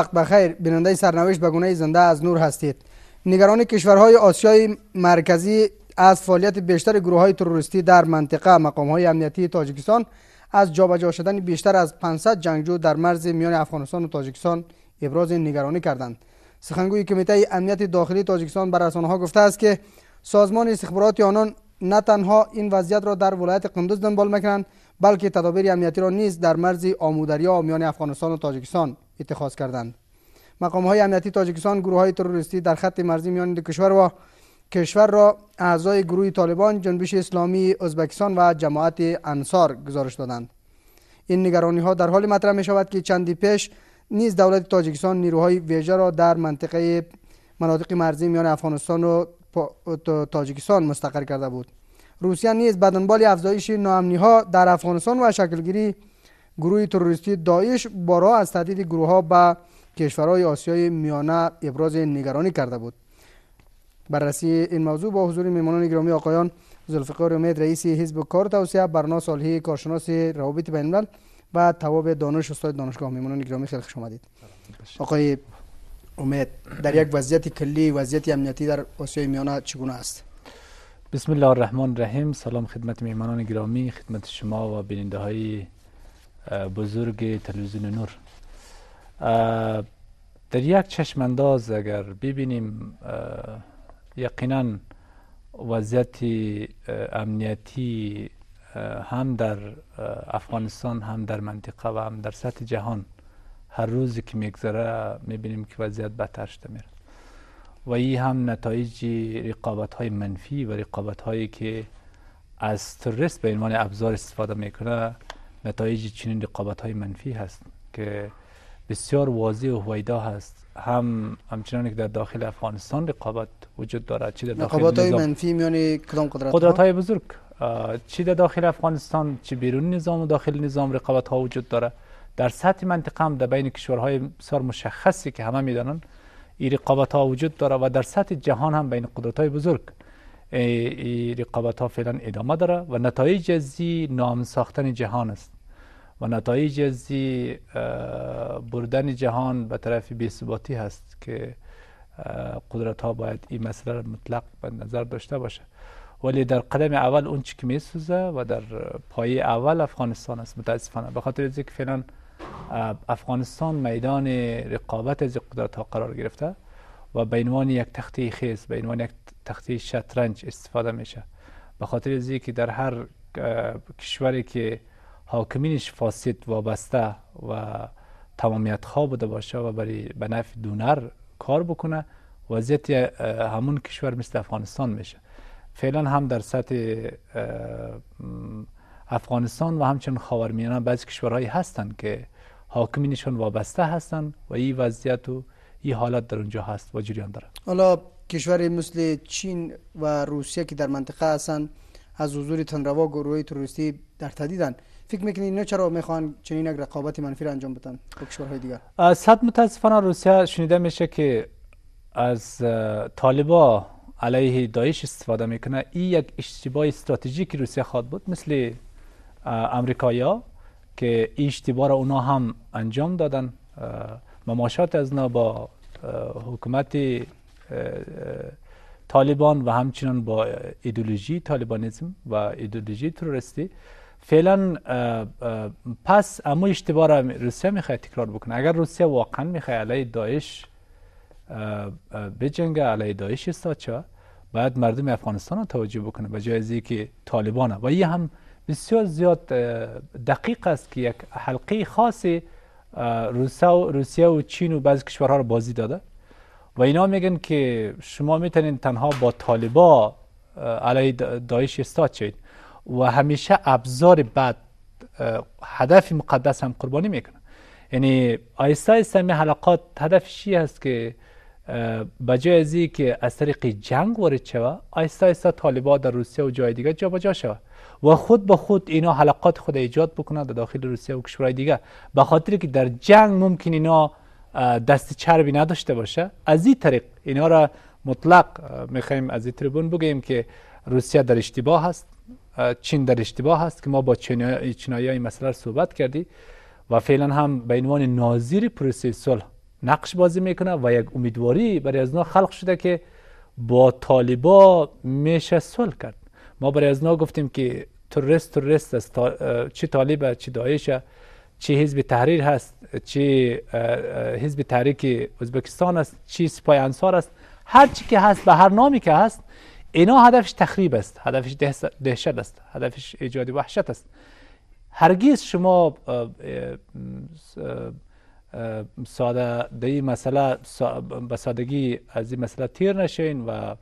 وقت بخیر بیننده سرنوشت بگونه زنده از نور هستید نگران کشورهای آسیای مرکزی از فعالیت بیشتر گروه های تروریستی در منطقه مقام های امنیتی تاجیکستان از جابجا شدن بیشتر از 500 جنگجو در مرز میان افغانستان و تاجیکستان ابراز نگرانی کردند سخنگوی کمیته امنیت داخلی تاجیکستان بر ها گفته است که سازمان استخبارات آنان نه تنها این وضعیت را در ولایت قندوز دنبال میکنند بلکه تدابیر امنیتی را نیز در مرز آمودریا میان افغانستان و تاجیکستان اتخاذ کردند مقام های امنیتی تاجیکستان گروه های تروریستی در خط مرزی میان دو کشور و کشور را اعضای گروه طالبان جنبش اسلامی ازبکستان و جماعت انصار گزارش دادند این نگرانی ها در حال مطرح می شود که چندی پیش نیز دولت تاجیکستان نیروهای ویژه را در منطقه مناطق مرزی میان افغانستان و تاجیکستان مستقر کرده بود روسیه نیز به دنبال افزایش ناامنی ها در افغانستان و شکلگیری گروه تروریستی داعش برای از تهدید گروه ها به کشورهای آسیای میانه ابراز نگرانی کرده بود بررسی این موضوع با حضور میمانان گرامی آقایان زلفقار امید رئیس حزب کار توسعه برنا صالحی کارشناس روابط بین الملل و تواب دانش استاد دانشگاه میمانان گرامی خیلی خوش آمدید آقای امید در یک وضعیت کلی وضعیت امنیتی در آسیای میانه چگونه است بسم الله الرحمن الرحیم سلام خدمت میمانان گرامی خدمت شما و بیننده های بزرگ تلویزیون نور در یک انداز اگر ببینیم یقینا وضعیت امنیتی هم در افغانستان هم در منطقه و هم در سطح جهان هر روزی که میگذره میبینیم که وضعیت بدتر شده میره و این هم نتایج رقابت های منفی و رقابت هایی که از تروریست به عنوان ابزار استفاده میکنه نتایج چنین رقابت های منفی هست که بسیار واضح و هویدا هست هم همچنان که در داخل افغانستان رقابت وجود دارد چی داخل رقابت های منفی میان کدام قدرت قدرت های بزرگ چی در داخل افغانستان چی بیرون نظام و داخل نظام رقابت ها وجود داره در سطح منطقه هم در بین کشورهای بسیار مشخصی که همه میدانن این رقابت ها وجود داره و در سطح جهان هم بین قدرت های بزرگ رقابت ها فعلا ادامه داره و نتایج زی نام ساختن جهان است و نتایج زی بردن جهان به طرف بیثباتی هست که قدرت ها باید این مسئله مطلق به نظر داشته باشه ولی در قدم اول اون چی که می و در پایه اول افغانستان است متاسفانه به خاطر اینکه فعلا افغانستان میدان رقابت از قدرت ها قرار گرفته و به عنوان یک تخته خیز به عنوان یک تختی شطرنج استفاده میشه به خاطر از که در هر کشوری که حاکمینش فاسد وابسته و تمامیت خواه بوده باشه و برای به نفع دونر کار بکنه وضعیت همون کشور مثل افغانستان میشه فعلا هم در سطح افغانستان و همچنین خاورمیانه بعضی کشورهایی هستند که حاکمینشون وابسته هستند و این وضعیت و این حالت در اونجا هست و جریان داره حالا کشور مثل چین و روسیه که در منطقه هستند از حضور تنروا گروه تروریستی در تهدیدند فکر میکنید نه چرا میخوان چنین یک رقابت منفی را انجام بدن با کشورهای دیگر صد متاسفانه روسیه شنیده میشه که از طالبا علیه دایش استفاده میکنه این یک اشتباه استراتژیکی روسیه خواد بود مثل امریکایا که این اشتباه را اونا هم انجام دادن مماشات از اونا با حکومت طالبان و همچنان با ایدولوژی طالبانیزم و ایدولوژی تروریستی فعلا پس اما اشتباه را روسیه میخواد تکرار بکنه اگر روسیه واقعا میخواد علیه داعش بجنگه علیه داعش استاد باید مردم افغانستان را توجه بکنه به جای که طالبانه و یه هم بسیار زیاد دقیق است که یک حلقه خاصی روسیه و چین و بعضی کشورها را بازی داده و اینا میگن که شما میتونین تنها با طالبا علیه دایش استاد شید و همیشه ابزار بعد هدف مقدس هم قربانی میکنه. یعنی آیستا آیستا می حلقات هدف چی هست که بجای از که از طریق جنگ وارد شوه آیستا آیستا طالبا در روسیه و جای دیگه جابجا شوه و خود به خود اینا حلقات خود ایجاد بکنه در داخل روسیه و کشورهای دیگه به خاطر که در جنگ ممکن اینا دست چربی نداشته باشه از این طریق اینها را مطلق میخوایم از این تریبون بگیم که روسیه در اشتباه هست چین در اشتباه هست که ما با چینایی های مسئله صحبت کردی و فعلا هم به عنوان ناظر پروسه صلح نقش بازی میکنه و یک امیدواری برای از خلق شده که با طالبا میشه صلح کرد ما برای از گفتیم که تورست تورست است چه چی طالبه چی دایشه چه حزب تحریر هست چه حزب تحریک ازبکستان است چه سپاه انصار است هر چی که هست به هر نامی که هست اینا هدفش تخریب است هدفش دهشت است هدفش ایجاد وحشت است هرگیز شما ساده مسئله به سادگی از این مسئله تیر نشین و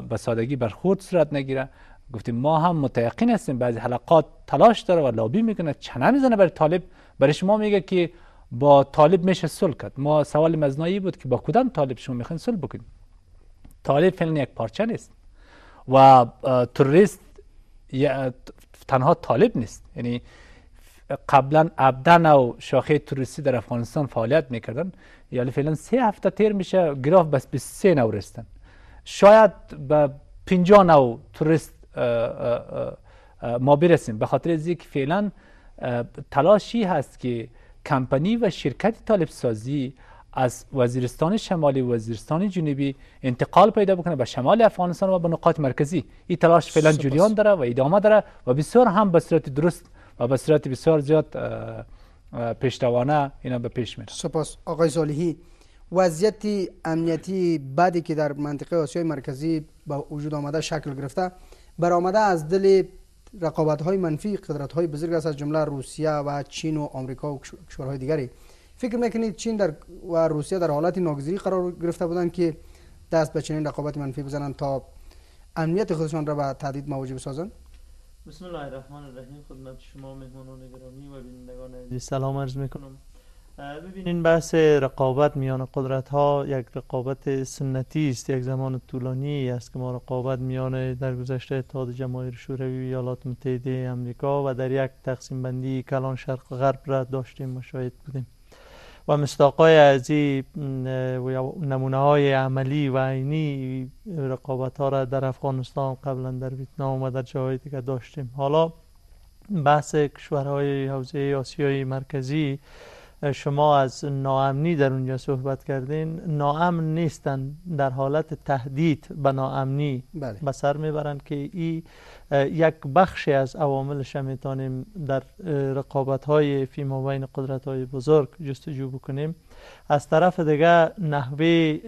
به سادگی برخورد صورت نگیره گفتیم ما هم متقین هستیم بعضی حلقات تلاش داره و لابی میکنه چنه میزنه برای طالب برای شما میگه که با طالب میشه صلح کرد ما سوال مزنایی بود که با کدام طالب شما میخواین صلح بکنید طالب فعلا یک پارچه نیست و توریست تنها طالب نیست یعنی قبلا ابدن و شاخه توریستی در افغانستان فعالیت میکردن یعنی فعلا سه هفته تیر میشه گراف بس به سه نو شاید به 50 نو ما برسیم به خاطر از که فعلا تلاشی هست که کمپانی و شرکت طالب سازی از وزیرستان شمالی و وزیرستان جنوبی انتقال پیدا بکنه به شمال افغانستان و به نقاط مرکزی این تلاش فعلا جریان داره و ادامه داره و بسیار هم به صورت درست و به صورت بسیار زیاد پیشتوانه اینا به پیش میره سپاس آقای صالحی وضعیت امنیتی بعدی که در منطقه آسیای مرکزی به وجود آمده شکل گرفته برآمده از دل رقابت های منفی قدرت های بزرگ است از جمله روسیه و چین و آمریکا و کشورهای دیگری فکر میکنید چین در و روسیه در حالت ناگزیری قرار گرفته بودند که دست به چنین رقابت منفی بزنند تا امنیت خودشان را به تهدید مواجه بسازند بسم الله الرحمن الرحیم خدمت شما مهمانان گرامی و بینندگان سلام عرض میکنم ببینین بحث رقابت میان قدرت ها یک رقابت سنتی است یک زمان طولانی است که ما رقابت میان در گذشته اتحاد جماهیر شوروی ایالات متحده امریکا و در یک تقسیم بندی کلان شرق و غرب را داشتیم و بودیم و مستاقای از این نمونه های عملی و عینی رقابت ها را در افغانستان قبلا در ویتنام و در جاهای دیگه داشتیم حالا بحث کشورهای حوزه آسیای مرکزی شما از ناامنی در اونجا صحبت کردین ناامن نیستن در حالت تهدید به ناامنی بله. به سر میبرند که این یک بخشی از عوامل میتونیم در رقابت های فی بین قدرت های بزرگ جستجو بکنیم از طرف دیگه نحوه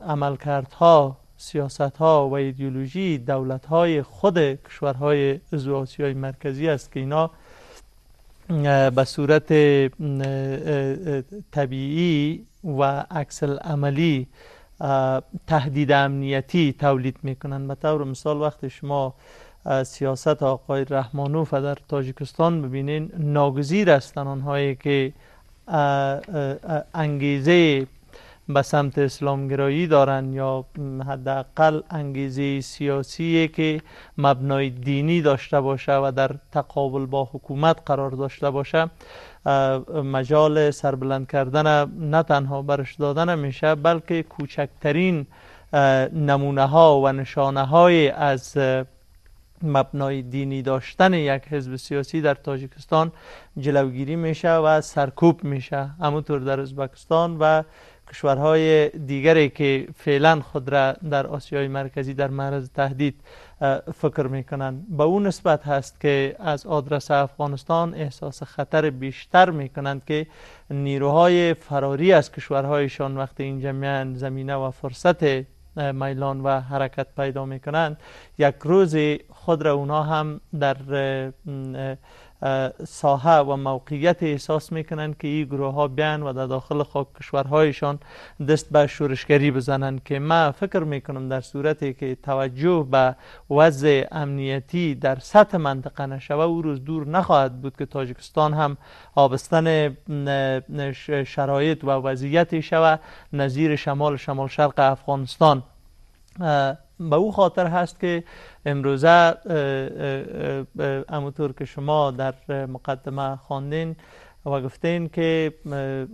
عملکردها سیاست ها و ایدئولوژی دولت های خود کشورهای زو مرکزی است که اینا به صورت طبیعی و عکس عملی تهدید امنیتی تولید میکنن به طور مثال وقتی شما سیاست آقای رحمانوف در تاجیکستان ببینین ناگزیر هستن آنهایی که انگیزه به سمت اسلامگرایی دارن یا حداقل انگیزه سیاسی که مبنای دینی داشته باشه و در تقابل با حکومت قرار داشته باشه مجال سربلند کردن نه تنها برش دادن میشه بلکه کوچکترین نمونه ها و نشانه های از مبنای دینی داشتن یک حزب سیاسی در تاجیکستان جلوگیری میشه و سرکوب میشه همونطور در ازبکستان و کشورهای دیگری که فعلا خود را در آسیای مرکزی در معرض تهدید فکر میکنند به اون نسبت هست که از آدرس افغانستان احساس خطر بیشتر میکنند که نیروهای فراری از کشورهایشان وقتی این میان زمینه و فرصت میلان و حرکت پیدا میکنند یک روز خود را اونا هم در ساحه و موقعیت احساس میکنن که این گروه ها بیان و در داخل خاک کشورهایشان دست به شورشگری بزنند که من فکر میکنم در صورتی که توجه به وضع امنیتی در سطح منطقه نشوه او روز دور نخواهد بود که تاجکستان هم آبستن شرایط و وضعیتی شوه نظیر شمال شمال شرق افغانستان به او خاطر هست که امروزه همونطور که شما در مقدمه خواندین و گفتین که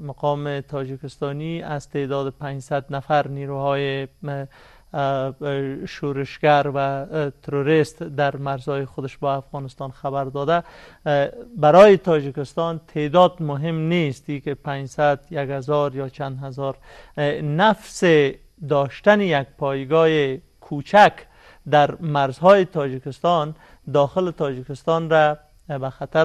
مقام تاجیکستانی از تعداد 500 نفر نیروهای شورشگر و تروریست در مرزهای خودش با افغانستان خبر داده برای تاجیکستان تعداد مهم نیست، که 500 یک هزار یا چند هزار نفس داشتن یک پایگاه کوچک در مرزهای تاجیکستان داخل تاجیکستان را به خطر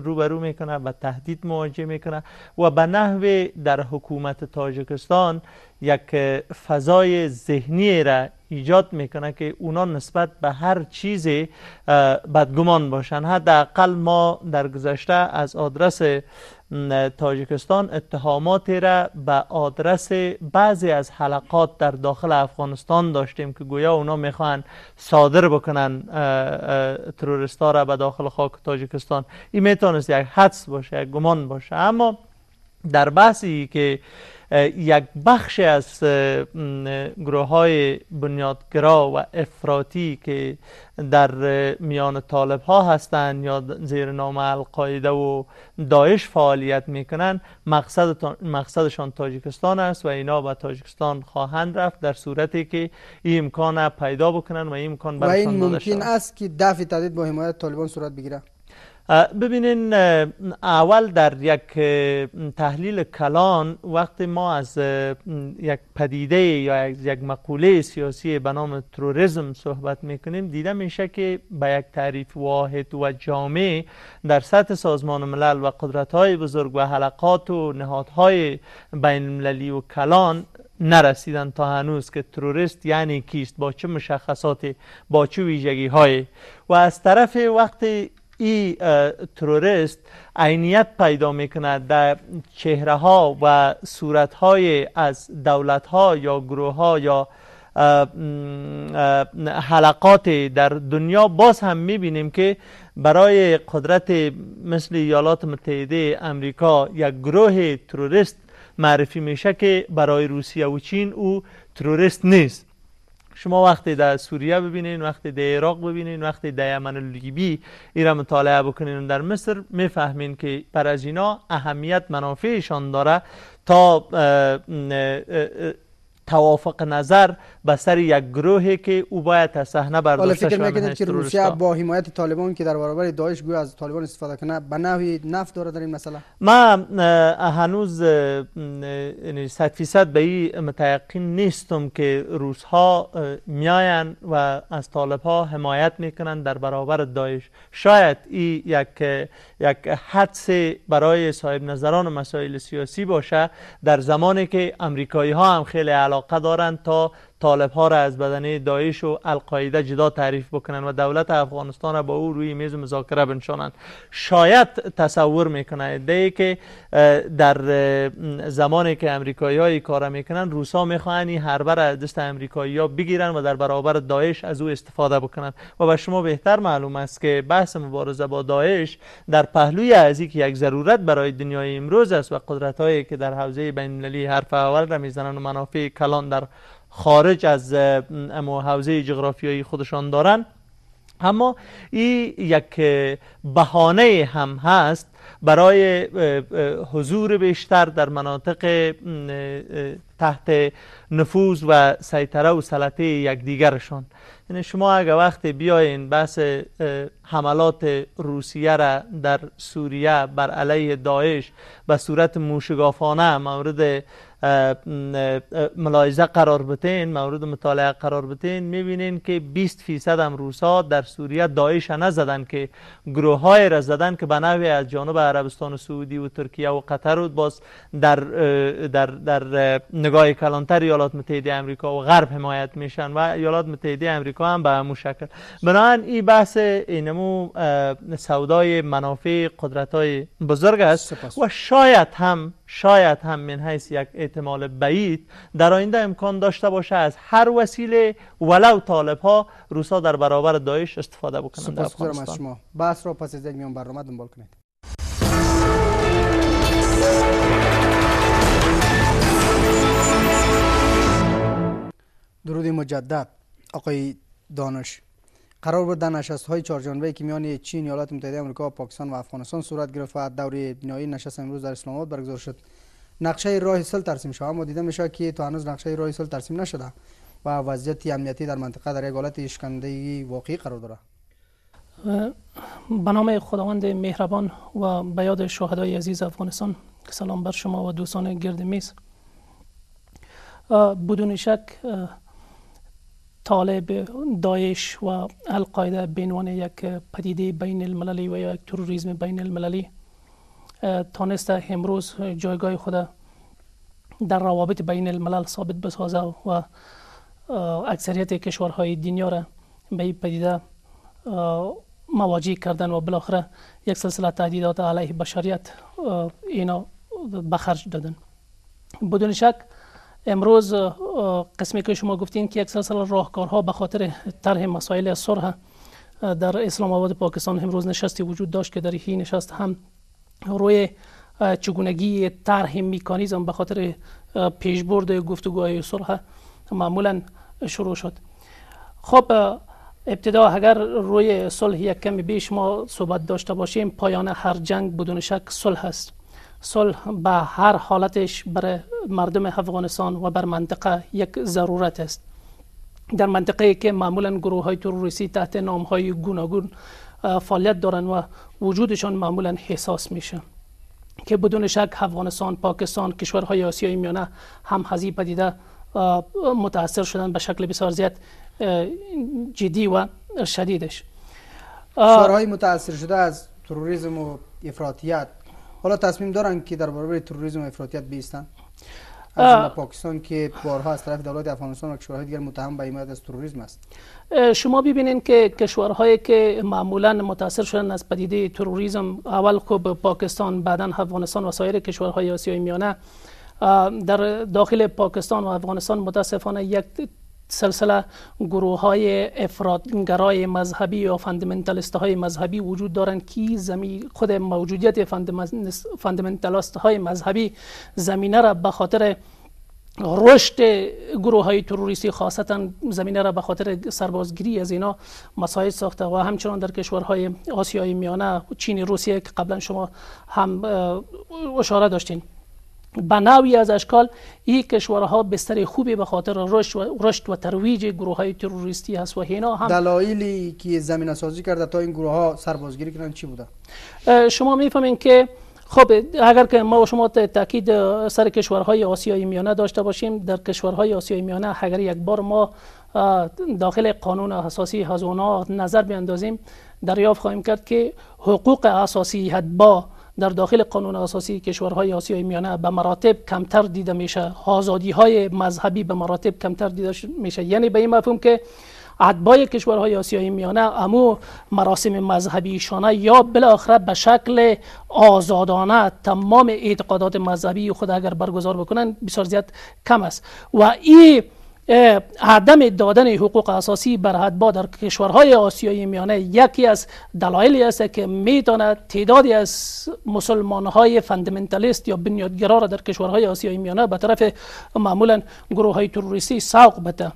روبرو میکنه و تهدید مواجه میکنه و به نحوه در حکومت تاجکستان یک فضای ذهنی را ایجاد میکنه که اونا نسبت به هر چیز بدگمان باشن حداقل ما در گذشته از آدرس تاجیکستان اتهاماتی را به آدرس بعضی از حلقات در داخل افغانستان داشتیم که گویا اونا میخوان صادر بکنن تروریستا را به داخل خاک تاجیکستان این میتونست یک حدس باشه یک گمان باشه اما در بحثی که یک بخش از گروه های بنیادگرا و افراطی که در میان طالب ها هستند یا زیر نام القاعده و داعش فعالیت میکنن مقصد مقصدشان تاجیکستان است و اینا به تاجیکستان خواهند رفت در صورتی که این امکان پیدا بکنن و این امکان و این ممکن است که دفع تدید با حمایت طالبان صورت بگیره ببینین اول در یک تحلیل کلان وقتی ما از یک پدیده یا یک مقوله سیاسی به نام تروریزم صحبت میکنیم دیده میشه که به یک تعریف واحد و جامع در سطح سازمان ملل و قدرت های بزرگ و حلقات و نهادهای بین المللی و کلان نرسیدن تا هنوز که تروریست یعنی کیست با چه مشخصات با چه ویژگی های و از طرف وقتی ای تروریست عینیت پیدا کند در چهره ها و صورت های از دولت ها یا گروه ها یا حلقات در دنیا باز هم میبینیم که برای قدرت مثل یالات متحده امریکا یک گروه تروریست معرفی میشه که برای روسیه و چین او تروریست نیست شما وقتی در سوریه ببینین وقتی در عراق ببینین وقتی در یمن لیبی ایره مطالعه بکنین در مصر میفهمین که پر از اینا اهمیت منافعشان داره تا توافق نظر به سر یک گروهی که او باید از صحنه برداشته شود فکر که روسیه با حمایت طالبان که در برابر داعش گویا از طالبان استفاده کنه به نوع نفت داره در این مسئله ما هنوز 100 یعنی فیصد به این متقین نیستم که روس ها میاین و از طالب ها حمایت میکنن در برابر داعش شاید این یک یک حدس برای صاحب نظران و مسائل سیاسی باشه در زمانی که امریکایی ها هم خیلی علاقه علاقه دارند تا طالب ها را از بدنه دایش و القاعده جدا تعریف بکنن و دولت افغانستان را با او روی میز مذاکره بنشانند شاید تصور میکنه ده که در زمانی که امریکایی های کار میکنن روسا میخواهند این حربه را از دست امریکایی ها بگیرن و در برابر داعش از او استفاده بکنند و به شما بهتر معلوم است که بحث مبارزه با داعش در پهلوی از که یک ضرورت برای دنیای امروز است و قدرت که در حوزه بین المللی حرف اول را میزنن و منافع کلان در خارج از حوزه جغرافیایی خودشان دارن اما این یک بهانه هم هست برای حضور بیشتر در مناطق تحت نفوذ و سیطره و سلطه یکدیگرشان یعنی شما اگر وقتی بیاین بحث حملات روسیه را در سوریه بر علیه داعش به صورت موشگافانه مورد ملاحظه قرار بتین مورد مطالعه قرار بتین میبینین که 20 فیصد هم روسا در سوریه داعش نزدن که گروه های را زدن که به از جانب عربستان و سعودی و ترکیه و قطر و باز در, در, در نگاه کلانتر ایالات متحده امریکا و غرب حمایت میشن و یالات متحده امریکا هم به همون شکل بنابراین این بحث اینمو سودای منافع قدرت های بزرگ است و شاید هم شاید هم من حیث یک احتمال بعید در آینده امکان داشته باشه از هر وسیله ولو طالب ها روسا در برابر دایش استفاده بکنند از شما بحث رو پس از یک میان برنامه دنبال کنید درود مجدد آقای دانش قرار بود در نشست های چهار جانبه که میان چین، ایالات متحده آمریکا، پاکستان و افغانستان صورت گرفت و دور بینایی نشست امروز در اسلام آباد برگزار شد. نقشه راه سل ترسیم شد اما دیده میشه که تا هنوز نقشه راه سل ترسیم نشده و وضعیت امنیتی در منطقه در یک حالت اشکنده واقعی قرار داره. به نام خداوند مهربان و به یاد شهدای عزیز افغانستان سلام بر شما و دوستان گرد میز بدون شک طالب دایش و القاعده به عنوان یک پدیده بین المللی و یک تروریسم بین المللی تانسته امروز جایگاه خود در روابط بین الملل ثابت بسازه و اکثریت کشورهای دنیا را به این پدیده مواجه کردن و بالاخره یک سلسله تهدیدات علیه بشریت اینا بخرج دادن بدون شک امروز قسمی که شما گفتین که یک سلسله راهکارها به خاطر طرح مسائل صلح در اسلام آباد پاکستان امروز نشستی وجود داشت که در این نشست هم روی چگونگی طرح میکانیزم به خاطر پیشبرد گفتگوهای صلح معمولا شروع شد خب ابتدا اگر روی صلح یک کمی بیش ما صحبت داشته باشیم پایان هر جنگ بدون شک صلح است صلح به هر حالتش بر مردم افغانستان و بر منطقه یک ضرورت است در منطقه که معمولا گروه های تروریستی تحت نام های گوناگون فعالیت دارن و وجودشان معمولا حساس میشه که بدون شک افغانستان، پاکستان، کشورهای آسیای میانه هم هزی پدیده متاثر شدن به شکل بسیار زیاد جدی و شدیدش شورهای متاثر شده از تروریسم و افراطیت حالا تصمیم دارن که در برابر تروریسم و افراطیت بیستن از پاکستان که بارها از طرف دولت افغانستان و کشورهای دیگر متهم به حمایت از تروریسم است شما ببینید که کشورهایی که معمولا متاثر شدن از پدیده تروریسم اول خوب پاکستان بعدا افغانستان و سایر کشورهای آسیای میانه در داخل پاکستان و افغانستان متاسفانه یک سلسله گروه های افرادگرای مذهبی یا فندمنتالست های مذهبی وجود دارند که زمین خود موجودیت فندمنتالست های مذهبی زمینه را به خاطر رشد گروه های تروریستی خاصتا زمینه را به خاطر سربازگیری از اینا مسائل ساخته و همچنان در کشورهای آسیای میانه چین روسیه که قبلا شما هم اشاره داشتین به از اشکال این کشورها بستر خوبی به خاطر رشد و, ترویج گروه های تروریستی هست و هینا هم دلایلی که زمینه سازی کرده تا این گروه ها سربازگیری کردن چی بوده شما میفهمین که خب اگر که ما و شما تاکید سر کشورهای آسیای میانه داشته باشیم در کشورهای آسیای میانه اگر یک بار ما داخل قانون اساسی از نظر بیاندازیم دریافت خواهیم کرد که حقوق اساسی حد با در داخل قانون اساسی کشورهای آسیای میانه به مراتب کمتر دیده میشه آزادی های مذهبی به مراتب کمتر دیده میشه یعنی به این مفهوم که عدبای کشورهای آسیای میانه امو مراسم مذهبی شانه یا بالاخره به شکل آزادانه تمام اعتقادات مذهبی خود اگر برگزار بکنن بسیار زیاد کم است و این عدم دادن حقوق اساسی بر با در کشورهای آسیای میانه یکی از دلایلی است که میتونه تعدادی از مسلمانهای های یا بنیادگرا را در کشورهای آسیای میانه به طرف معمولا گروه های تروریستی سوق بده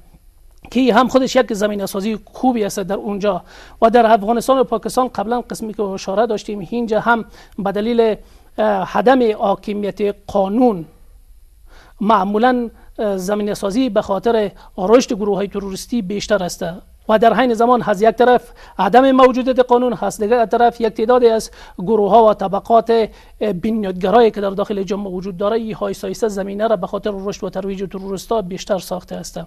که هم خودش یک زمین سازی خوبی است در اونجا و در افغانستان و پاکستان قبلا قسمی که اشاره داشتیم اینجا هم به دلیل عدم حاکمیت قانون معمولا زمین سازی به خاطر رشد گروه های تروریستی بیشتر است و در حین زمان از یک طرف عدم موجودیت قانون هست دیگر طرف یک تعدادی از گروه ها و طبقات بنیادگرایی که در داخل جامعه وجود داره ای های زمینه را به خاطر رشد و ترویج تروریستا بیشتر ساخته است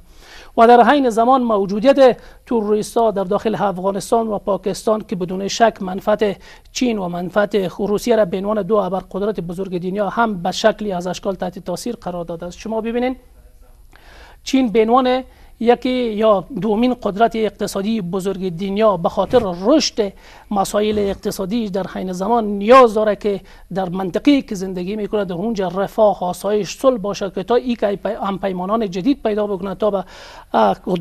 و در حین زمان موجودیت تروریستا در داخل افغانستان و پاکستان که بدون شک منفعت چین و منفعت روسیه را به عنوان دو ابرقدرت بزرگ دنیا هم به شکلی از اشکال تحت تاثیر قرار داده است شما ببینید چین به عنوان یکی یا دومین قدرت اقتصادی بزرگ دنیا به خاطر رشد مسائل اقتصادیش در حین زمان نیاز داره که در منطقی که زندگی میکنه در اونجا رفاه آسایش صلح باشه که تا ای که پیمانان جدید پیدا بکنه تا به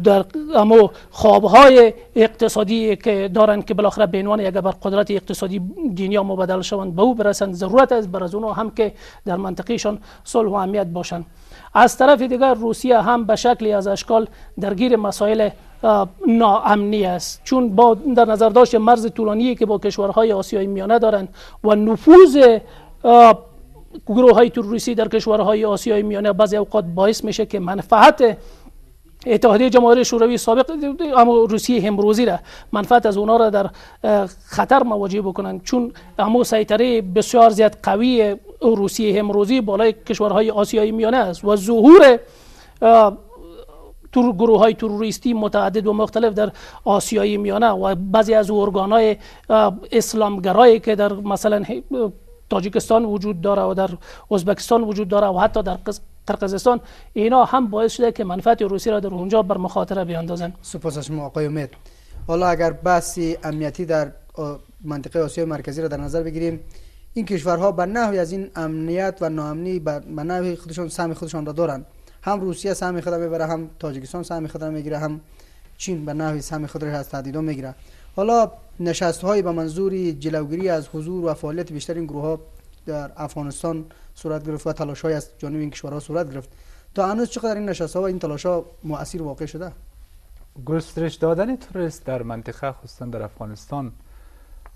در امو خوابهای اقتصادی که دارن که بالاخره به عنوان یک بر قدرت اقتصادی دنیا مبدل شوند به او برسند ضرورت است بر از اونها هم که در منطقیشان صلح و امنیت باشند از طرف دیگر روسیه هم به شکلی از اشکال درگیر مسائل ناامنی است چون با در نظر داشت مرز طولانی که با کشورهای آسیای میانه دارند و نفوذ گروه های تروریستی در کشورهای آسیای میانه بعضی اوقات باعث میشه که منفعت اتحادیه جماهیر شوروی سابق اما روسیه امروزی را منفعت از اونا را در خطر مواجه بکنند چون اما سیطره بسیار زیاد قوی روسیه همروزی بالای کشورهای آسیایی میانه است و ظهور تور گروه های تروریستی متعدد و مختلف در آسیای میانه و بعضی از ارگان های اسلامگرایی که در مثلا تاجیکستان وجود داره و در ازبکستان وجود داره و حتی در قرقزستان اینا هم باعث شده که منفعت روسی را در اونجا بر مخاطره بیاندازن سپاس از شما آقای امید حالا اگر بحث امنیتی در منطقه آسیا مرکزی را در نظر بگیریم این کشورها به نحوی از این امنیت و ناامنی به نحوی خودشان سهم خودشان را دارند هم روسیه سهم خود ببره هم تاجیکستان سهم خود میگیره هم چین به نحوی سهم خود از تهدیدا میگیره حالا نشست های به منظور جلوگیری از حضور و فعالیت بیشتر این گروه ها در افغانستان صورت گرفت و تلاش های از جانب این کشورها صورت گرفت تا هنوز چقدر این نشست ها و این تلاش ها مؤثر واقع شده گسترش دادن توریست در منطقه خصوصا در افغانستان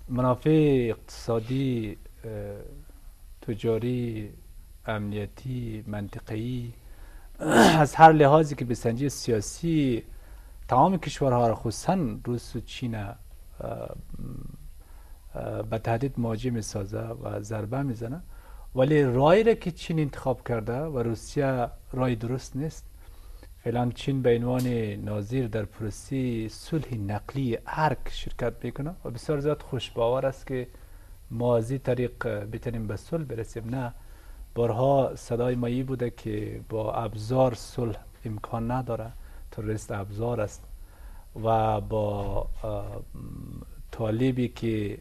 منافع اقتصادی تجاری امنیتی منطقه‌ای از هر لحاظی که به سنجی سیاسی تمام کشورها را خصوصا روس و چین به تهدید مواجه میسازه و ضربه میزنه ولی رای را که چین انتخاب کرده و روسیه رای درست نیست فعلا چین به عنوان ناظر در پروسی صلح نقلی ارک شرکت میکنه و بسیار زیاد خوش است که ما از طریق بتونیم به صلح برسیم نه بارها صدای مایی بوده که با ابزار صلح امکان نداره تروریست ابزار است و با طالبی که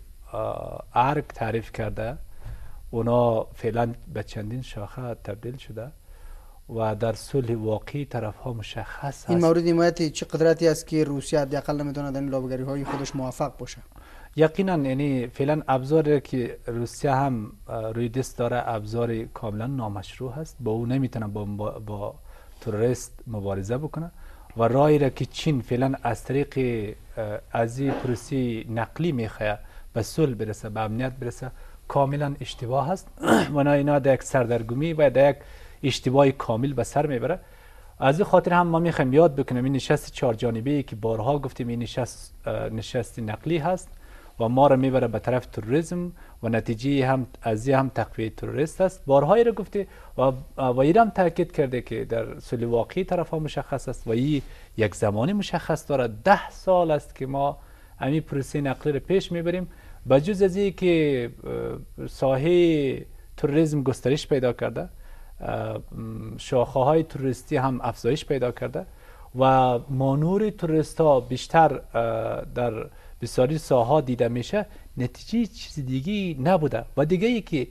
ارگ تعریف کرده اونا فعلا به چندین شاخه تبدیل شده و در صلح واقعی طرف ها مشخص هست این مورد حمایت چه قدرتی است که روسیه حداقل نمیتونه در این لابگری های خودش موفق باشه یقینا یعنی فعلا ابزار که روسیه هم روی دست داره ابزار کاملا نامشروع هست با او نمیتونه با, با تروریست مبارزه بکنه و رای را که چین فعلا از طریق از پروسی نقلی میخواه به صلح برسه به امنیت برسه کاملا اشتباه هست و اینا در یک سردرگمی و در یک اشتباه کامل به سر میبره از این خاطر هم ما میخوایم یاد بکنیم این نشست چهار جانبه ای که بارها گفتیم این نشست نشست نقلی هست و ما را میبره به طرف توریسم و نتیجه هم از هم تقویه تروریست است بارهایی را گفته و و هم تاکید کرده که در سولی واقعی طرف ها مشخص است و این یک زمانی مشخص دارد ده سال است که ما همین پروسه نقلی را پیش میبریم بجز از که ساحه توریسم گسترش پیدا کرده شاخه های توریستی هم افزایش پیدا کرده و مانور توریست ها بیشتر در بسیاری ساها دیده میشه نتیجه چیز دیگی نبوده و دیگه که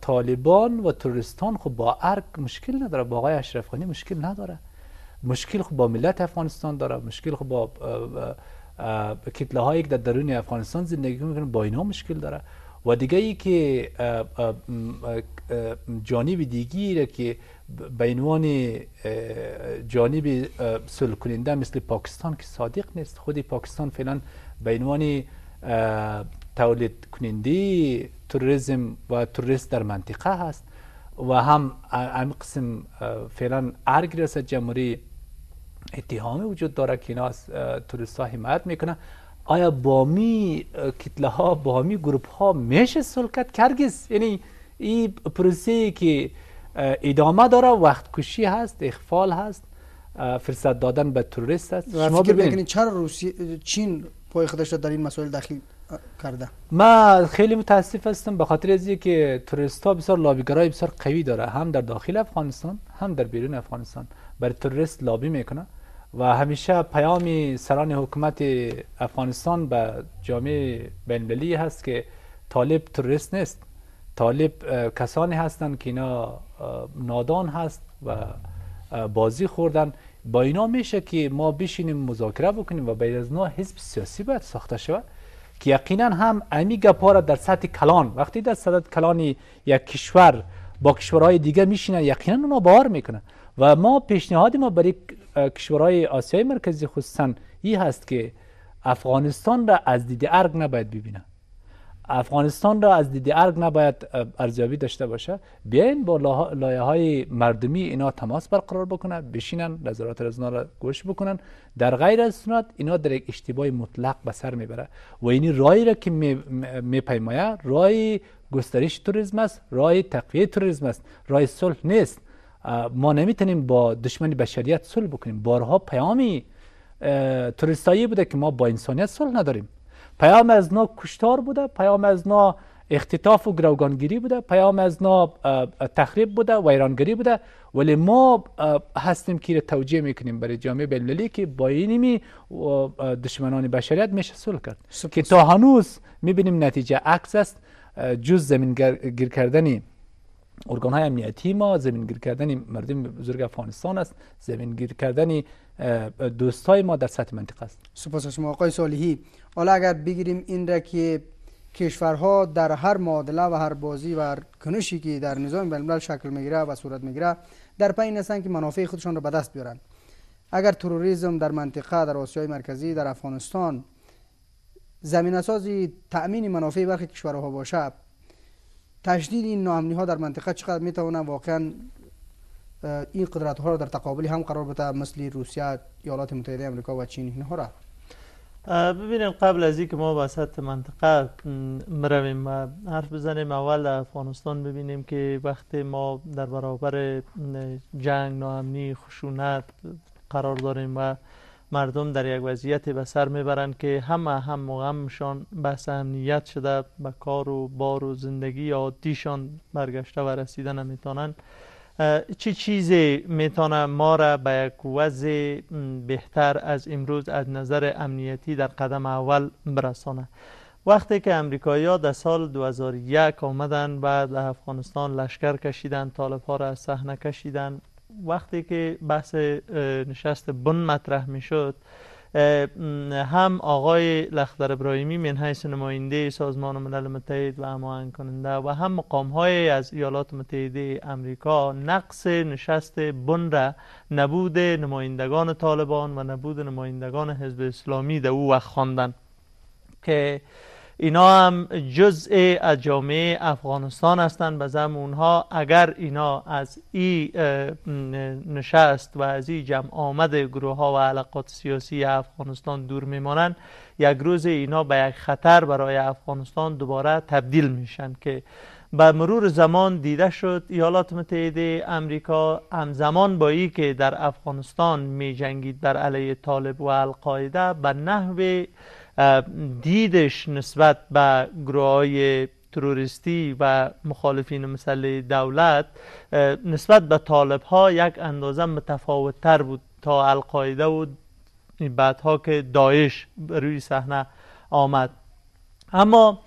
طالبان و تورستان خب با ارگ مشکل نداره با آقای اشرف خانی مشکل نداره مشکل خب با ملت افغانستان داره مشکل خب با کتله هایی که در درون افغانستان زندگی میکنن با اینا مشکل داره و دیگه ای که جانب دیگی که به عنوان جانب صلح کننده مثل پاکستان که صادق نیست خود پاکستان فعلا به عنوان تولید کننده توریسم و توریست در منطقه هست و هم این قسم فعلا ارگ رسد جمهوری اتهام وجود داره که اینا از ها حمایت میکنه آیا بامی کتله ها بامی گروپ ها میشه سلکت یعنی این پروسه که ادامه داره وقت کشی هست اخفال هست فرصت دادن به توریست هست شما ببینید چرا روسیه چین پای خودش در این مسائل داخل کرده ما خیلی متاسف هستم به خاطر از که توریست ها بسیار لابیگرای بسیار قوی داره هم در داخل افغانستان هم در بیرون افغانستان بر توریست لابی میکنه و همیشه پیام سران حکومت افغانستان به جامعه بینالمللی هست که طالب تروریست نیست طالب کسانی هستند که اینا نادان هست و بازی خوردن با اینا میشه که ما بشینیم مذاکره بکنیم و بعد از اینا حزب سیاسی باید ساخته شود که یقینا هم امی گپا در سطح کلان وقتی در سطح کلان یک کشور با کشورهای دیگه میشینن یقینا اونا باور میکنن و ما پیشنهاد ما برای کشورهای آسیای مرکزی خصوصا ای هست که افغانستان را از دید ارگ نباید ببینه افغانستان را از دید ارگ نباید ارزیابی داشته باشه بیاین با لایه های مردمی اینا تماس برقرار بکنه بشینن نظرات از را گوش بکنن در غیر از اینا در یک اشتباه مطلق به سر میبره و اینی رای را که میپیمایه رای گسترش توریسم است رای تقویه توریسم است رای صلح نیست ما نمیتونیم با دشمن بشریت صلح بکنیم بارها پیامی توریستایی بوده که ما با انسانیت صلح نداریم پیام از نا کشتار بوده پیام از نا اختطاف و گروگانگیری بوده پیام از نا تخریب بوده و ایرانگیری بوده ولی ما هستیم که توجیه میکنیم برای جامعه بینالمللی که با اینمی دشمنان بشریت میشه صلح کرد که تا هنوز میبینیم نتیجه عکس است جز زمین گیر کردنی ارگان های امنیتی ما زمینگیر کردن مردم بزرگ افغانستان است زمینگیر کردن دوستای ما در سطح منطقه است سپاس شما آقای صالحی حالا اگر بگیریم این را که کشورها در هر معادله و هر بازی و هر کنشی که در نظام بین شکل میگیره و صورت میگیره در پی هستند که منافع خودشان را به دست بیارند اگر تروریسم در منطقه در آسیای مرکزی در افغانستان زمینه تأمین منافع برخی کشورها باشد. تشدید این ناامنی ها در منطقه چقدر می واقعا این قدرت ها را در تقابل هم قرار بده مثل روسیه ایالات متحده آمریکا و چین اینها را ببینیم قبل از اینکه ما سطح منطقه مرویم حرف بزنیم اول افغانستان ببینیم که وقتی ما در برابر جنگ ناامنی خشونت قرار داریم و مردم در یک وضعیت به سر میبرند که همه هم و غمشان امنیت شده به کار و بار و زندگی عادیشان برگشته و رسیده نمیتانند چه چیزی میتونه ما را به یک وضع بهتر از امروز از نظر امنیتی در قدم اول برسانه وقتی که امریکایی ها در سال 2001 آمدن و در افغانستان لشکر کشیدن طالب ها را از صحنه کشیدن وقتی که بحث نشست بن مطرح می شد هم آقای لخدر ابراهیمی من حیث نماینده سازمان ملل متحد و هماهنگ کننده و هم مقام های از ایالات متحده امریکا نقص نشست بن را نبود نمایندگان طالبان و نبود نمایندگان حزب اسلامی در او وقت خواندن که اینا هم جزء از جامعه افغانستان هستند به زم اونها اگر اینا از ای نشست و از ای جمع آمد گروه ها و علاقات سیاسی افغانستان دور میمانند یک روز اینا به یک خطر برای افغانستان دوباره تبدیل میشن که به مرور زمان دیده شد ایالات متحده امریکا همزمان با ای که در افغانستان می جنگید بر علیه طالب و القاعده به نحوه دیدش نسبت به گروه های تروریستی و مخالفین مسئله دولت نسبت به طالب ها یک اندازه متفاوت تر بود تا القاعده و بعدها که داعش روی صحنه آمد اما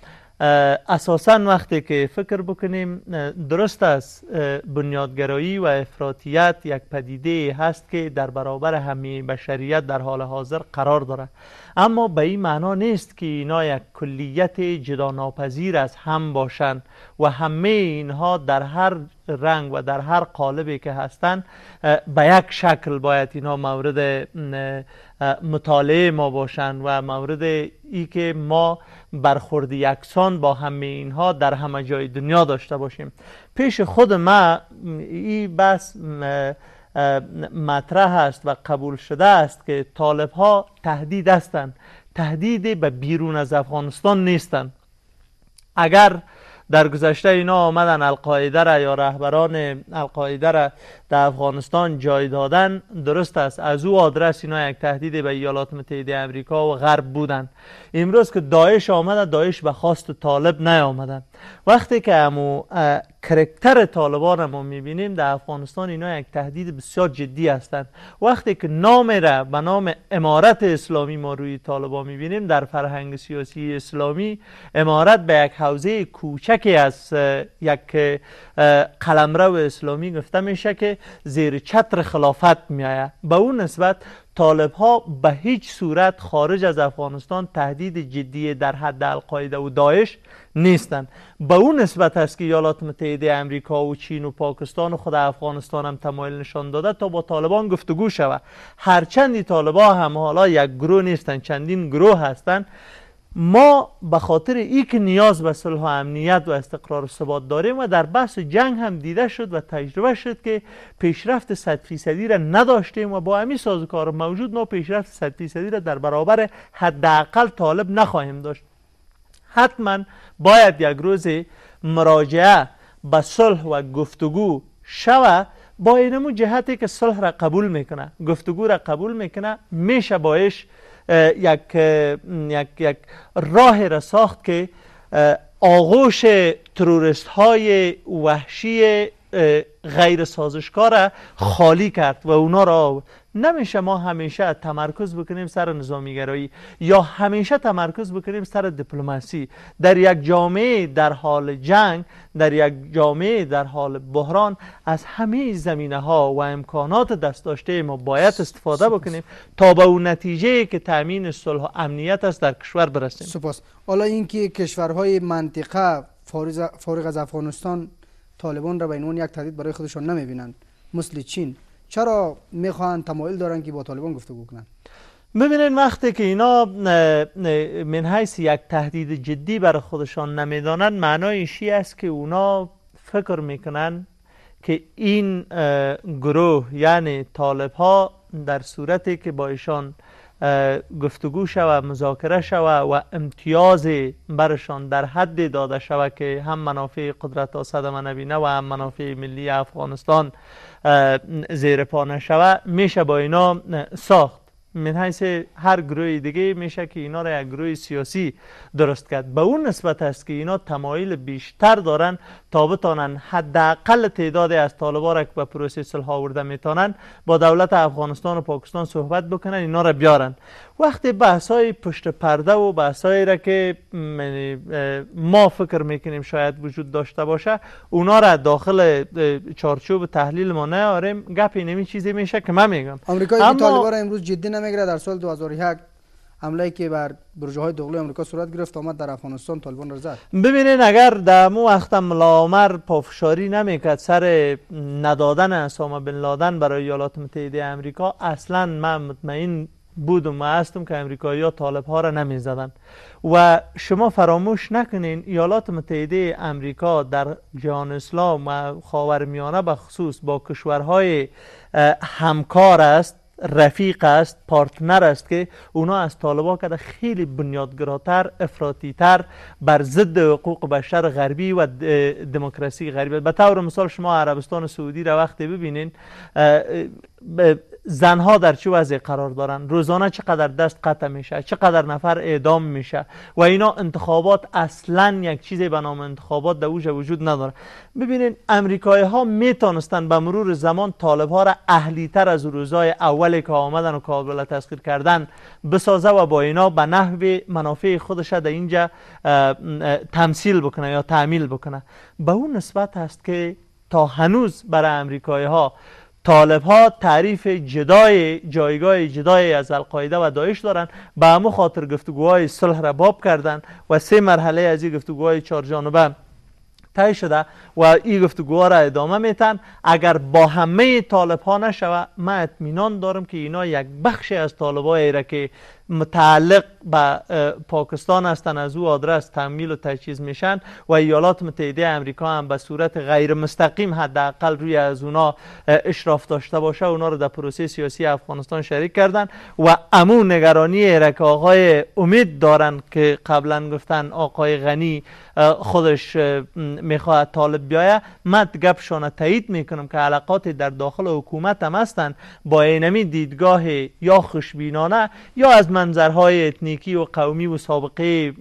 اساسا وقتی که فکر بکنیم درست است بنیادگرایی و افراطیت یک پدیده هست که در برابر همه بشریت در حال حاضر قرار دارد اما به این معنا نیست که اینا یک کلیت جدا ناپذیر از هم باشند و همه اینها در هر رنگ و در هر قالبی که هستند به یک شکل باید اینها مورد مطالعه ما باشند و مورد ای که ما برخورد یکسان با همه اینها در همه جای دنیا داشته باشیم پیش خود ما این بس مطرح است و قبول شده است که طالب ها تهدید هستند تهدید به بیرون از افغانستان نیستند اگر در گذشته اینا آمدن القاعده را یا رهبران القاعده را در افغانستان جای دادن درست است از او آدرس اینا یک تهدید به ایالات متحده امریکا و غرب بودند امروز که داعش آمده داعش به خواست طالب نیامدن وقتی که امو کرکتر طالبان ما میبینیم در افغانستان اینا یک تهدید بسیار جدی هستند وقتی که نام را به نام امارت اسلامی ما روی طالبان میبینیم در فرهنگ سیاسی اسلامی امارت به یک حوزه کوچکی از یک قلمرو اسلامی گفته میشه که زیر چتر خلافت می آید به اون نسبت طالب ها به هیچ صورت خارج از افغانستان تهدید جدی در حد القاعده و داعش نیستند به اون نسبت است که ایالات متحده امریکا و چین و پاکستان و خود افغانستان هم تمایل نشان داده تا با طالبان گفتگو شود هرچندی طالبا هم حالا یک گروه نیستند چندین گروه هستند ما به خاطر ای که نیاز به صلح و امنیت و استقرار و ثبات داریم و در بحث جنگ هم دیده شد و تجربه شد که پیشرفت 100 فیصدی را نداشتیم و با همین سازوکار موجود ما پیشرفت 100 فیصدی را در برابر حداقل طالب نخواهیم داشت حتما باید یک روز مراجعه به صلح و گفتگو شوه با اینمو جهتی که صلح را قبول میکنه گفتگو را قبول میکنه میشه بایش یک, یک, راه را ساخت که آغوش تروریست های وحشی غیر سازشکار خالی کرد و اونا را نمیشه ما همیشه تمرکز بکنیم سر نظامیگرایی یا همیشه تمرکز بکنیم سر دیپلماسی در یک جامعه در حال جنگ در یک جامعه در حال بحران از همه زمینه ها و امکانات دست داشته ما باید استفاده بکنیم تا به اون نتیجه که تامین صلح و امنیت است در کشور برسیم سپاس حالا اینکه کشورهای منطقه فارغ از افغانستان طالبان را به عنوان یک تهدید برای خودشان نمیبینند مثل چین چرا میخواهند تمایل دارند که با طالبان گفتگو کنند ببینید وقتی که اینا من حیث یک تهدید جدی برای خودشان نمیدانند معنایش است که اونا فکر میکنن که این گروه یعنی طالب ها در صورتی که با ایشان گفتگو شوه مذاکره شوه و امتیاز برشان در حد داده شوه که هم منافع قدرت تا صدمه نبینه و هم منافع ملی افغانستان زیر پا نشوه میشه با اینا ساخت من حیث هر گروه دیگه میشه که اینا را یک گروه سیاسی درست کرد به اون نسبت است که اینا تمایل بیشتر دارن تا بتانن حداقل تعداد از طالبا را که به پروسه صلح آورده میتونن با دولت افغانستان و پاکستان صحبت بکنن اینا را بیارن وقتی بحث های پشت پرده و بحث را که ما فکر میکنیم شاید وجود داشته باشه اونا را داخل چارچوب تحلیل ما نیاریم گپی اینمی چیزی میشه که من میگم اما... امروز جدی نمیگیره در سال 2001 حمله که بر برجه های دغلی آمریکا صورت گرفت آمد در افغانستان طالبان را زد ببینین اگر در مو وقت ملامر پافشاری نمیکرد سر ندادن اسامه بن لادن برای ایالات متحده امریکا اصلا من مطمئن بودم و هستم که امریکایی ها طالب ها را نمی زدن. و شما فراموش نکنین ایالات متحده امریکا در جهان اسلام و خاورمیانه به خصوص با کشورهای همکار است رفیق است پارتنر است که اونا از طالبا کده خیلی بنیادگراتر افراتیتر بر ضد حقوق بشر غربی و دموکراسی غربی به طور مثال شما عربستان سعودی را وقتی ببینین زنها در چه وضعی قرار دارن روزانه چقدر دست قطع میشه چقدر نفر اعدام میشه و اینا انتخابات اصلا یک چیزی به نام انتخابات در اوج وجود نداره ببینین امریکایی ها میتونستن به مرور زمان طالب ها را اهلی تر از روزای اولی که آمدن و کابل تسخیر کردن بسازه و با اینا به نحو منافع خودش در اینجا تمثیل بکنه یا تعمیل بکنه به اون نسبت هست که تا هنوز برای امریکایی ها طالب ها تعریف جدای جایگاه جدای از القاعده و داعش دارن به همو خاطر گفتگوهای صلح را باب کردن و سه مرحله از این گفتگوهای چهار جانبه طی شده و این گفتگوها را ادامه میتن اگر با همه طالب ها نشوه من اطمینان دارم که اینا یک بخشی از طالب را که متعلق به پاکستان هستند از او آدرس تعمیل و تجهیز میشن و ایالات متحده امریکا هم به صورت غیر مستقیم حداقل روی از اونا اشراف داشته باشه اونا رو در پروسه سیاسی افغانستان شریک کردن و امو نگرانی را که آقای امید دارن که قبلا گفتن آقای غنی خودش میخواهد طالب بیایه من گپشان تایید میکنم که علاقات در داخل حکومت هم هستن با اینمی دیدگاه یا خوشبینانه یا از منظرهای اتنیکی و قومی و سابقه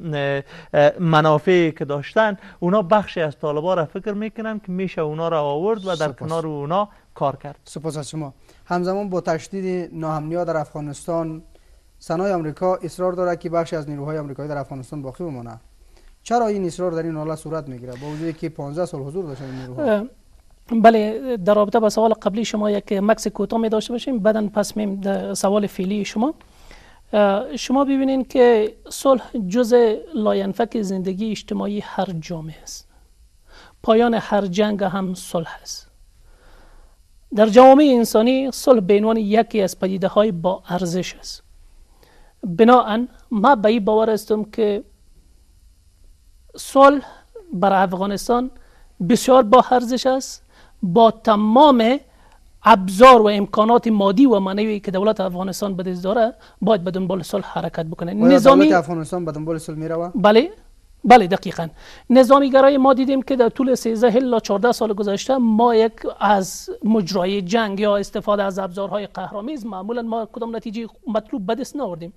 منافع که داشتن اونا بخشی از طالبا را فکر میکنن که میشه اونا را آورد و در کنار اونا کار کرد سپاس از شما همزمان با تشدید ناامنی‌ها در افغانستان سنای آمریکا اصرار دارد که بخشی از نیروهای آمریکایی در افغانستان باقی بمانه چرا این اصرار در این حالت صورت میگیره با وجودی که 15 سال حضور داشتن نیروها بله در رابطه با سوال قبلی شما یک مکس کوتاه می داشته باشیم بعدا پس میم سوال فعلی شما شما ببینید که صلح جز لاینفک زندگی اجتماعی هر جامعه است پایان هر جنگ هم صلح است در جوامع انسانی صلح به عنوان یکی از پدیده های با ارزش است بناا ما به این باور هستم که صلح بر افغانستان بسیار با ارزش است با تمام ابزار و امکانات مادی و معنوی که دولت افغانستان به داره باید به دنبال صلح حرکت بکنه نظامی دولت افغانستان به دنبال می میروه بله بله دقیقا نظامی گرای ما دیدیم که در طول 13 الا 14 سال گذشته ما یک از مجرای جنگ یا استفاده از ابزارهای قهرامیز معمولا ما کدام نتیجه مطلوب بدست نوردیم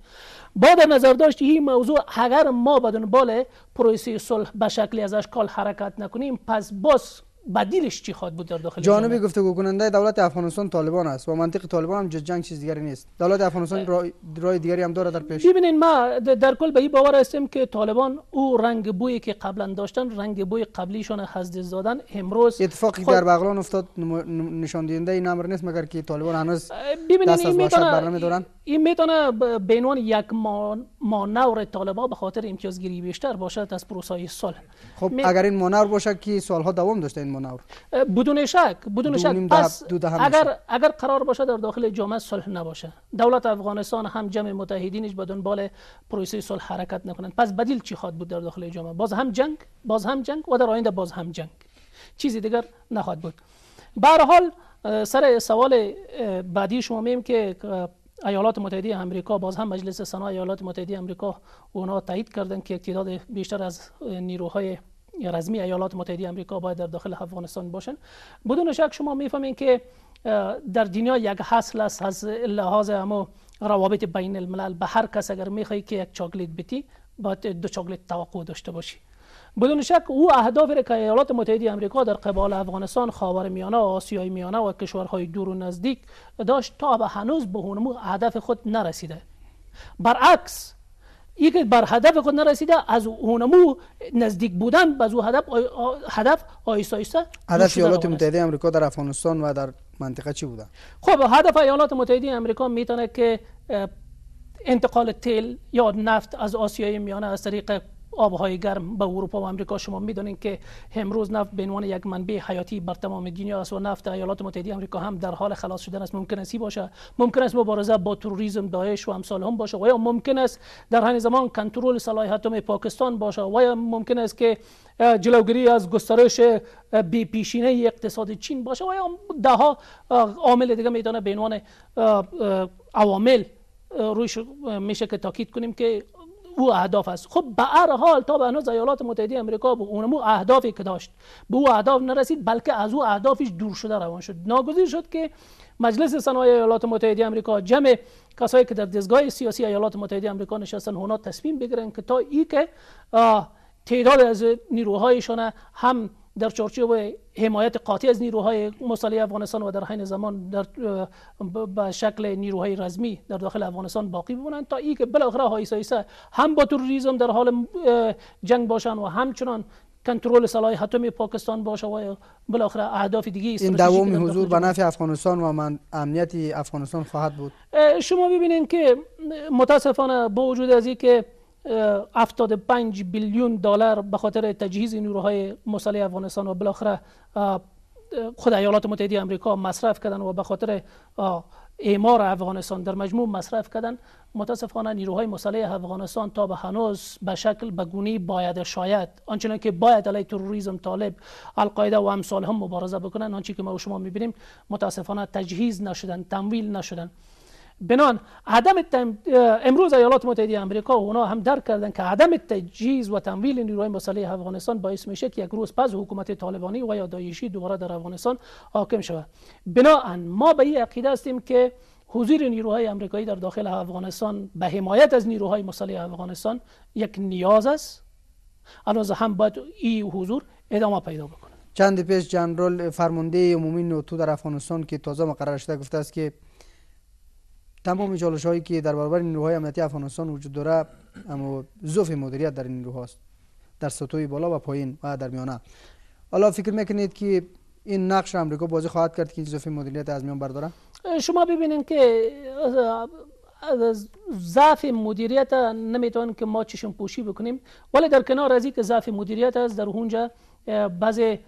با در نظر داشت این موضوع اگر ما بدون بال پروسه صلح به شکلی از اشکال حرکت نکنیم پس بس بدیلش چی خواهد بود در داخل جانب گفتگو کننده دولت افغانستان طالبان است و منطق طالبان هم جنگ چیز دیگری نیست دولت افغانستان رای دیگری هم داره در پیش ببینین ما در کل به این باور هستیم که طالبان او رنگ بویی که قبلا داشتن رنگ بوی قبلیشان حذف دادن امروز اتفاقی در بغلان افتاد نشان دهنده این امر نیست مگر که طالبان هنوز ببینین میتونه این میتونه به عنوان یک مانور طالبا به خاطر امتیازگیری بیشتر باشد از پروسه صلح خب اگر این مانور باشد که سالها دوام داشته این مانور بدون شک بدون شک پس اگر اگر قرار باشه در داخل جامعه صلح نباشه دولت افغانستان هم جمع متحدینش به دنبال پروسه صلح حرکت نکنند پس بدیل چی خواهد بود در داخل جامعه باز هم جنگ باز هم جنگ و در آینده باز هم جنگ چیزی دیگر نخواهد بود به حال سر سوال بعدی شما میم که ایالات متحده آمریکا باز هم مجلس سنا ایالات متحده آمریکا اونا تایید کردن که تعداد بیشتر از نیروهای رزمی ایالات متحده آمریکا باید در داخل افغانستان باشن بدون شک شما میفهمین که در دنیا یک حاصل است از لحاظ اما روابط بین الملل به هر کس اگر میخوای که یک چاکلیت بتی باید دو چاکلیت توقع داشته باشی بدون شک او اهداف را که ایالات متحده آمریکا در قبال افغانستان میانه و آسیای میانه و کشورهای دور و نزدیک داشت تا به هنوز به اون هدف خود نرسیده برعکس ای که بر هدف خود نرسیده از اونمو نزدیک بودن به او هدف هدف آیسا آیسا هدف ایالات متحده آمریکا در افغانستان و در منطقه چی بوده خب هدف ایالات متحده آمریکا میتونه که انتقال تیل یا نفت از آسیای میانه از طریق آبهای گرم به اروپا و امریکا شما میدونین که امروز نفت به عنوان یک منبع حیاتی بر تمام دنیا است و نفت ایالات متحده آمریکا هم در حال خلاص شدن است ممکن است باشه ممکن است مبارزه با تروریسم داعش و امثال هم باشه و یا ممکن است در همین زمان کنترل صلاحیت پاکستان باشه و یا ممکن است که جلوگیری از گسترش بی پیشینه اقتصاد چین باشه و یا ده ها عامل دیگه میدونه به عنوان عوامل روش میشه که تاکید کنیم که او اهداف است خب به هر حال تا به هنوز ایالات متحده امریکا به اونمو اهدافی که داشت به او اهداف نرسید بلکه از او اهدافش دور شده روان شد ناگزیر شد که مجلس صنایع ایالات متحده امریکا جمع کسایی که در دستگاه سیاسی ایالات متحده امریکا نشستن هونا تصمیم بگیرن که تا ای که تعداد از نیروهایشان هم در چارچوب حمایت قاطع از نیروهای مسلح افغانستان و در حین زمان در به شکل نیروهای رزمی در داخل افغانستان باقی بمانند تا ای که بالاخره های سایسا هم با تروریسم در حال جنگ باشند و همچنان کنترل سلاح حتمی پاکستان باشه و بالاخره اهداف دیگه این دوام حضور به نفع افغانستان و من امنیت افغانستان خواهد بود شما ببینید که متاسفانه با وجود از اینکه 5 بیلیون دلار به خاطر تجهیز نیروهای مسلح افغانستان و بالاخره خود ایالات متحده آمریکا مصرف کردن و به خاطر اعمار افغانستان در مجموع مصرف کردن متاسفانه نیروهای مسلح افغانستان تا به هنوز به شکل به گونه باید شاید آنچنان که باید علیه تروریسم طالب القاعده و امثال هم مبارزه بکنن آنچه که ما و شما میبینیم متاسفانه تجهیز نشدن تمویل نشدن بنان عدم امروز ایالات متحده آمریکا و اونا هم درک کردن که عدم تجهیز و تمویل نیروهای مسلح افغانستان باعث میشه که یک روز پس حکومت طالبانی و یا دایشی دوباره در افغانستان حاکم شود بنا ما به این عقیده هستیم که حضور نیروهای آمریکایی در داخل افغانستان به حمایت از نیروهای مسلح افغانستان یک نیاز است الان هم باید این حضور ادامه پیدا بکنه چند پیش جنرال فرمانده عمومی نوتو در افغانستان که تازه مقرر شده گفته است که تمام چالش هایی که در برابر نیروهای امنیتی افغانستان وجود داره اما ضعف مدیریت در این نیروهاست در سطوح بالا و پایین و در میانه حالا فکر میکنید که این نقش امریکا بازی خواهد کرد که ضعف مدیریت از میان برداره شما ببینید که ضعف مدیریت نمیتون که ما چشم پوشی بکنیم ولی در کنار از که ضعف مدیریت است در اونجا بعضی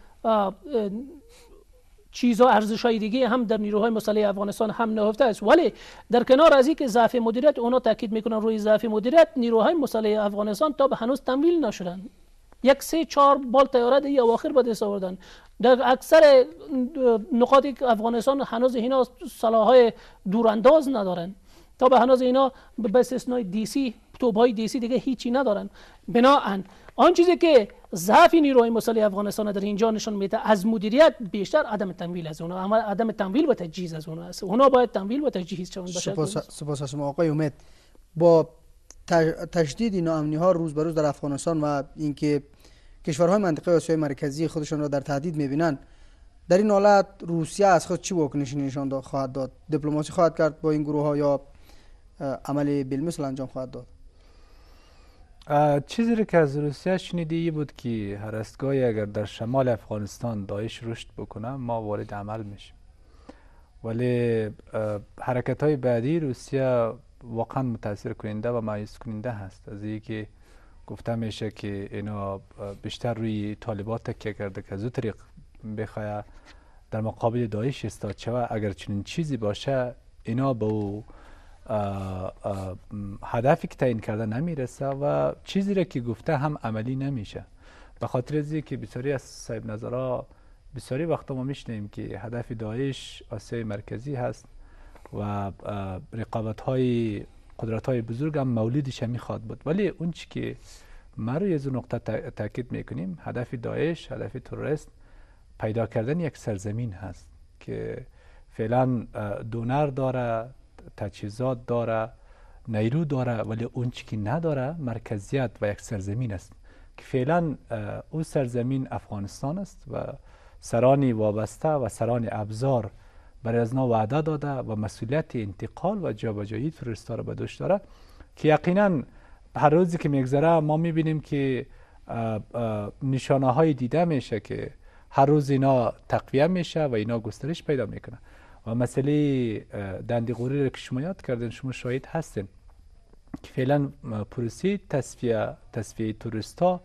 چیزا ارزش های دیگه هم در نیروهای مسلح افغانستان هم نهفته است ولی در کنار از اینکه ضعف مدیریت اونا تاکید میکنن روی ضعف مدیریت نیروهای مسلح افغانستان تا به هنوز تمویل نشدن یک سه چهار بال تیاره دیگه اواخر به دست آوردن در اکثر نقاط افغانستان هنوز اینا سلاحهای دورانداز ندارن تا به هنوز اینا به استثنای سی توپ های دیسی دیگه هیچی ندارن بنا آن چیزی که ضعف نیروهای مسلح افغانستان در اینجا نشان میده از مدیریت بیشتر عدم تمویل از اونها اما عدم تمویل و تجهیز از اونها است اونها باید تمویل و تجهیز چون باشه سپاس از شما آقای امید با تشدید ناامنی ها روز به روز در افغانستان و اینکه کشورهای منطقه آسیای مرکزی خودشان را در تهدید میبینن در این حالت روسیه از خود چی واکنش نشان خواهد داد دیپلماسی خواهد کرد با این گروه ها یا عمل بالمثل انجام خواهد داد چیزی رو که از روسیه شنیدی ای بود که هر استگاهی اگر در شمال افغانستان دایش رشد بکنه ما وارد عمل میشیم ولی حرکت های بعدی روسیه واقعا متاثر کننده و مایوس کننده هست از اینکه گفته میشه که اینا بیشتر روی طالبات تکیه کرده که از طریق بخواه در مقابل دایش استاد شوه اگر چنین چیزی باشه اینا به با هدفی که تعیین کرده نمیرسه و چیزی را که گفته هم عملی نمیشه به خاطر از که بسیاری از صاحب نظرا بسیاری وقت ما میشنیم که هدف داعش آسیای مرکزی هست و رقابت های قدرت های بزرگ هم مولدش هم میخواد بود ولی اون چی که ما روی از نقطه تاکید میکنیم هدف داعش هدف تروریست پیدا کردن یک سرزمین هست که فعلا دونر داره تجهیزات داره نیرو داره ولی اون که نداره مرکزیت و یک سرزمین است که فعلا او سرزمین افغانستان است و سران وابسته و سران ابزار برای از وعده داده و مسئولیت انتقال و جابجایی تروریستا را به دوش داره که یقینا هر روزی که میگذره ما میبینیم که نشانه های دیده میشه که هر روز اینا تقویه میشه و اینا گسترش پیدا میکنه و مسئله دندیقوری را که شما یاد کردین شما شاید هستین که فعلا پروسی تصفیه تصفیه ها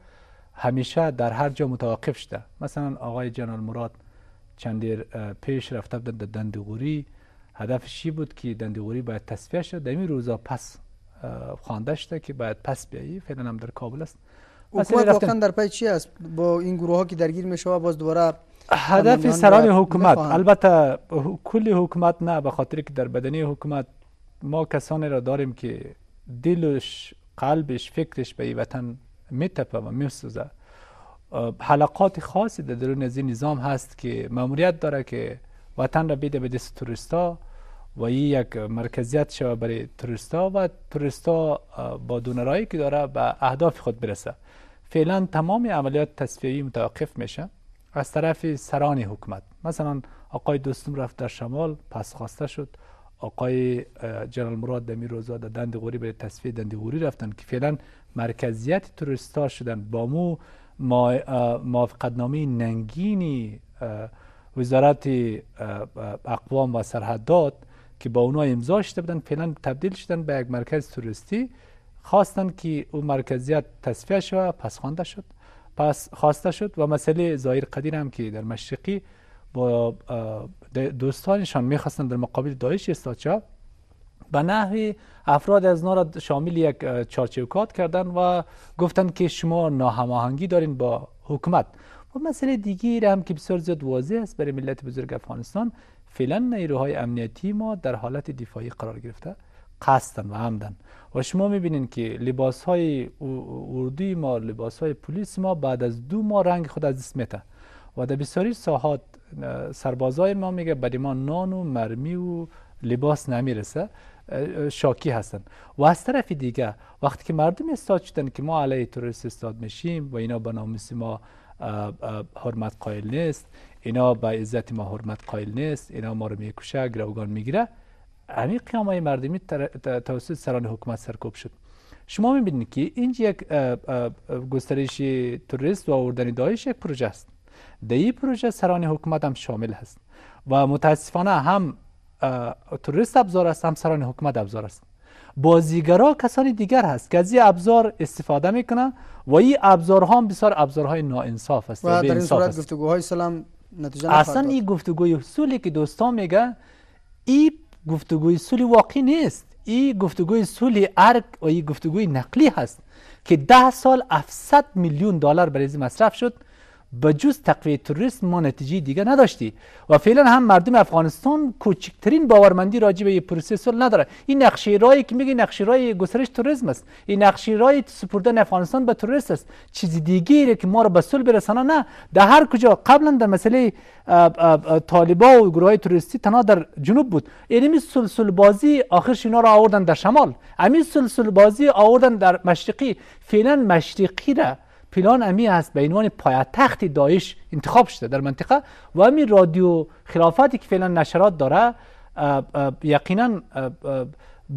همیشه در هر جا متوقف شده مثلا آقای جنرال مراد چند پیش رفته بودن در دندیقوری هدفش چی بود که دندیقوری باید تصفیه شد در این روزا پس خوانده شده که باید پس بیایی فعلا هم در کابل است حکومت واقعا در پای چی است با این گروه ها که درگیر می باز دوباره هدف سران حکومت البته کل حکومت نه به خاطر که در بدنی حکومت ما کسانی را داریم که دلش قلبش فکرش به وطن میتپه و میسوزه حلقات خاصی در درون از این نظام هست که ماموریت داره که وطن را بده به دست توریستا و این یک مرکزیت شوه برای توریستا و توریستا با دونرایی که داره به اهداف خود برسه فعلا تمام عملیات تصفیهی متوقف میشه از طرف سران حکومت مثلا آقای دوستم رفت در شمال پس خواسته شد آقای جنرال مراد روزا روزا دند غوری به تصفیه دندگوری غوری رفتن که فعلا مرکزیت ها شدن با مو موافقتنامه ننگینی وزارت اقوام و سرحدات که با اونا امضا شده بودن فعلا تبدیل شدن به یک مرکز توریستی خواستن که او مرکزیت تصفیه شود پس خوانده شد پس خواسته شد و مسئله زایر قدیر هم که در مشرقی با دوستانشان میخواستن در مقابل دایش استادشا به نحوی افراد از را شامل یک چارچوکات کردن و گفتن که شما ناهماهنگی دارین با حکومت و مسئله دیگری هم که بسیار زیاد واضح است برای ملت بزرگ افغانستان فعلا نیروهای امنیتی ما در حالت دفاعی قرار گرفته قصدن و عمدن و شما میبینین که لباس های اردوی ما لباس های پلیس ما بعد از دو ماه رنگ خود از دست میتن و در بسیاری ساحات سربازای ما میگه بدی ما نان و مرمی و لباس نمیرسه شاکی هستن و از طرف دیگه وقتی که مردم استاد شدن که ما علیه تروریست استاد میشیم و اینا به ناموس ما حرمت قائل نیست اینا به عزت ما حرمت قائل نیست اینا ما رو میکشه گروگان میگیره همین قیام های مردمی توسط سران حکومت سرکوب شد شما میبینید که اینج یک گسترش توریست و آوردن دایش یک پروژه است در این پروژه سران حکومت هم شامل هست و متاسفانه هم توریست ابزار است هم سران حکومت ابزار است بازیگرا کسانی دیگر هست که از این ابزار استفاده میکنن و این ابزارها هم بسیار ابزارهای ناانصاف است و, در این صورت گفتگوهای سلام نتیجه اصلا این گفتگوی اصولی که دوستان میگه این گفتگوی سولی واقعی نیست این گفتگوی صلح ارگ و این گفتگوی نقلی هست که ده سال 700 میلیون دلار برای مصرف شد به جز تقویه تروریست ما نتیجه دیگه نداشتی و فعلا هم مردم افغانستان کوچکترین باورمندی راجع به پروسس نداره این نقشه رای که میگه نقشه رای گسترش توریسم است این نقشه رای سپردن افغانستان به توریست است چیز دیگه که ما رو به صلح برسانه نه در هر کجا قبلا در مسئله طالبا و گروه های تروریستی تنها در جنوب بود اینمی یعنی سلسل بازی آخرش اینا رو آوردن در شمال همین سلسل بازی آوردن در مشرقی فعلا مشرقی را پلان امی است به عنوان پایتخت دایش انتخاب شده در منطقه و امی رادیو خلافتی که فعلا نشرات داره یقینا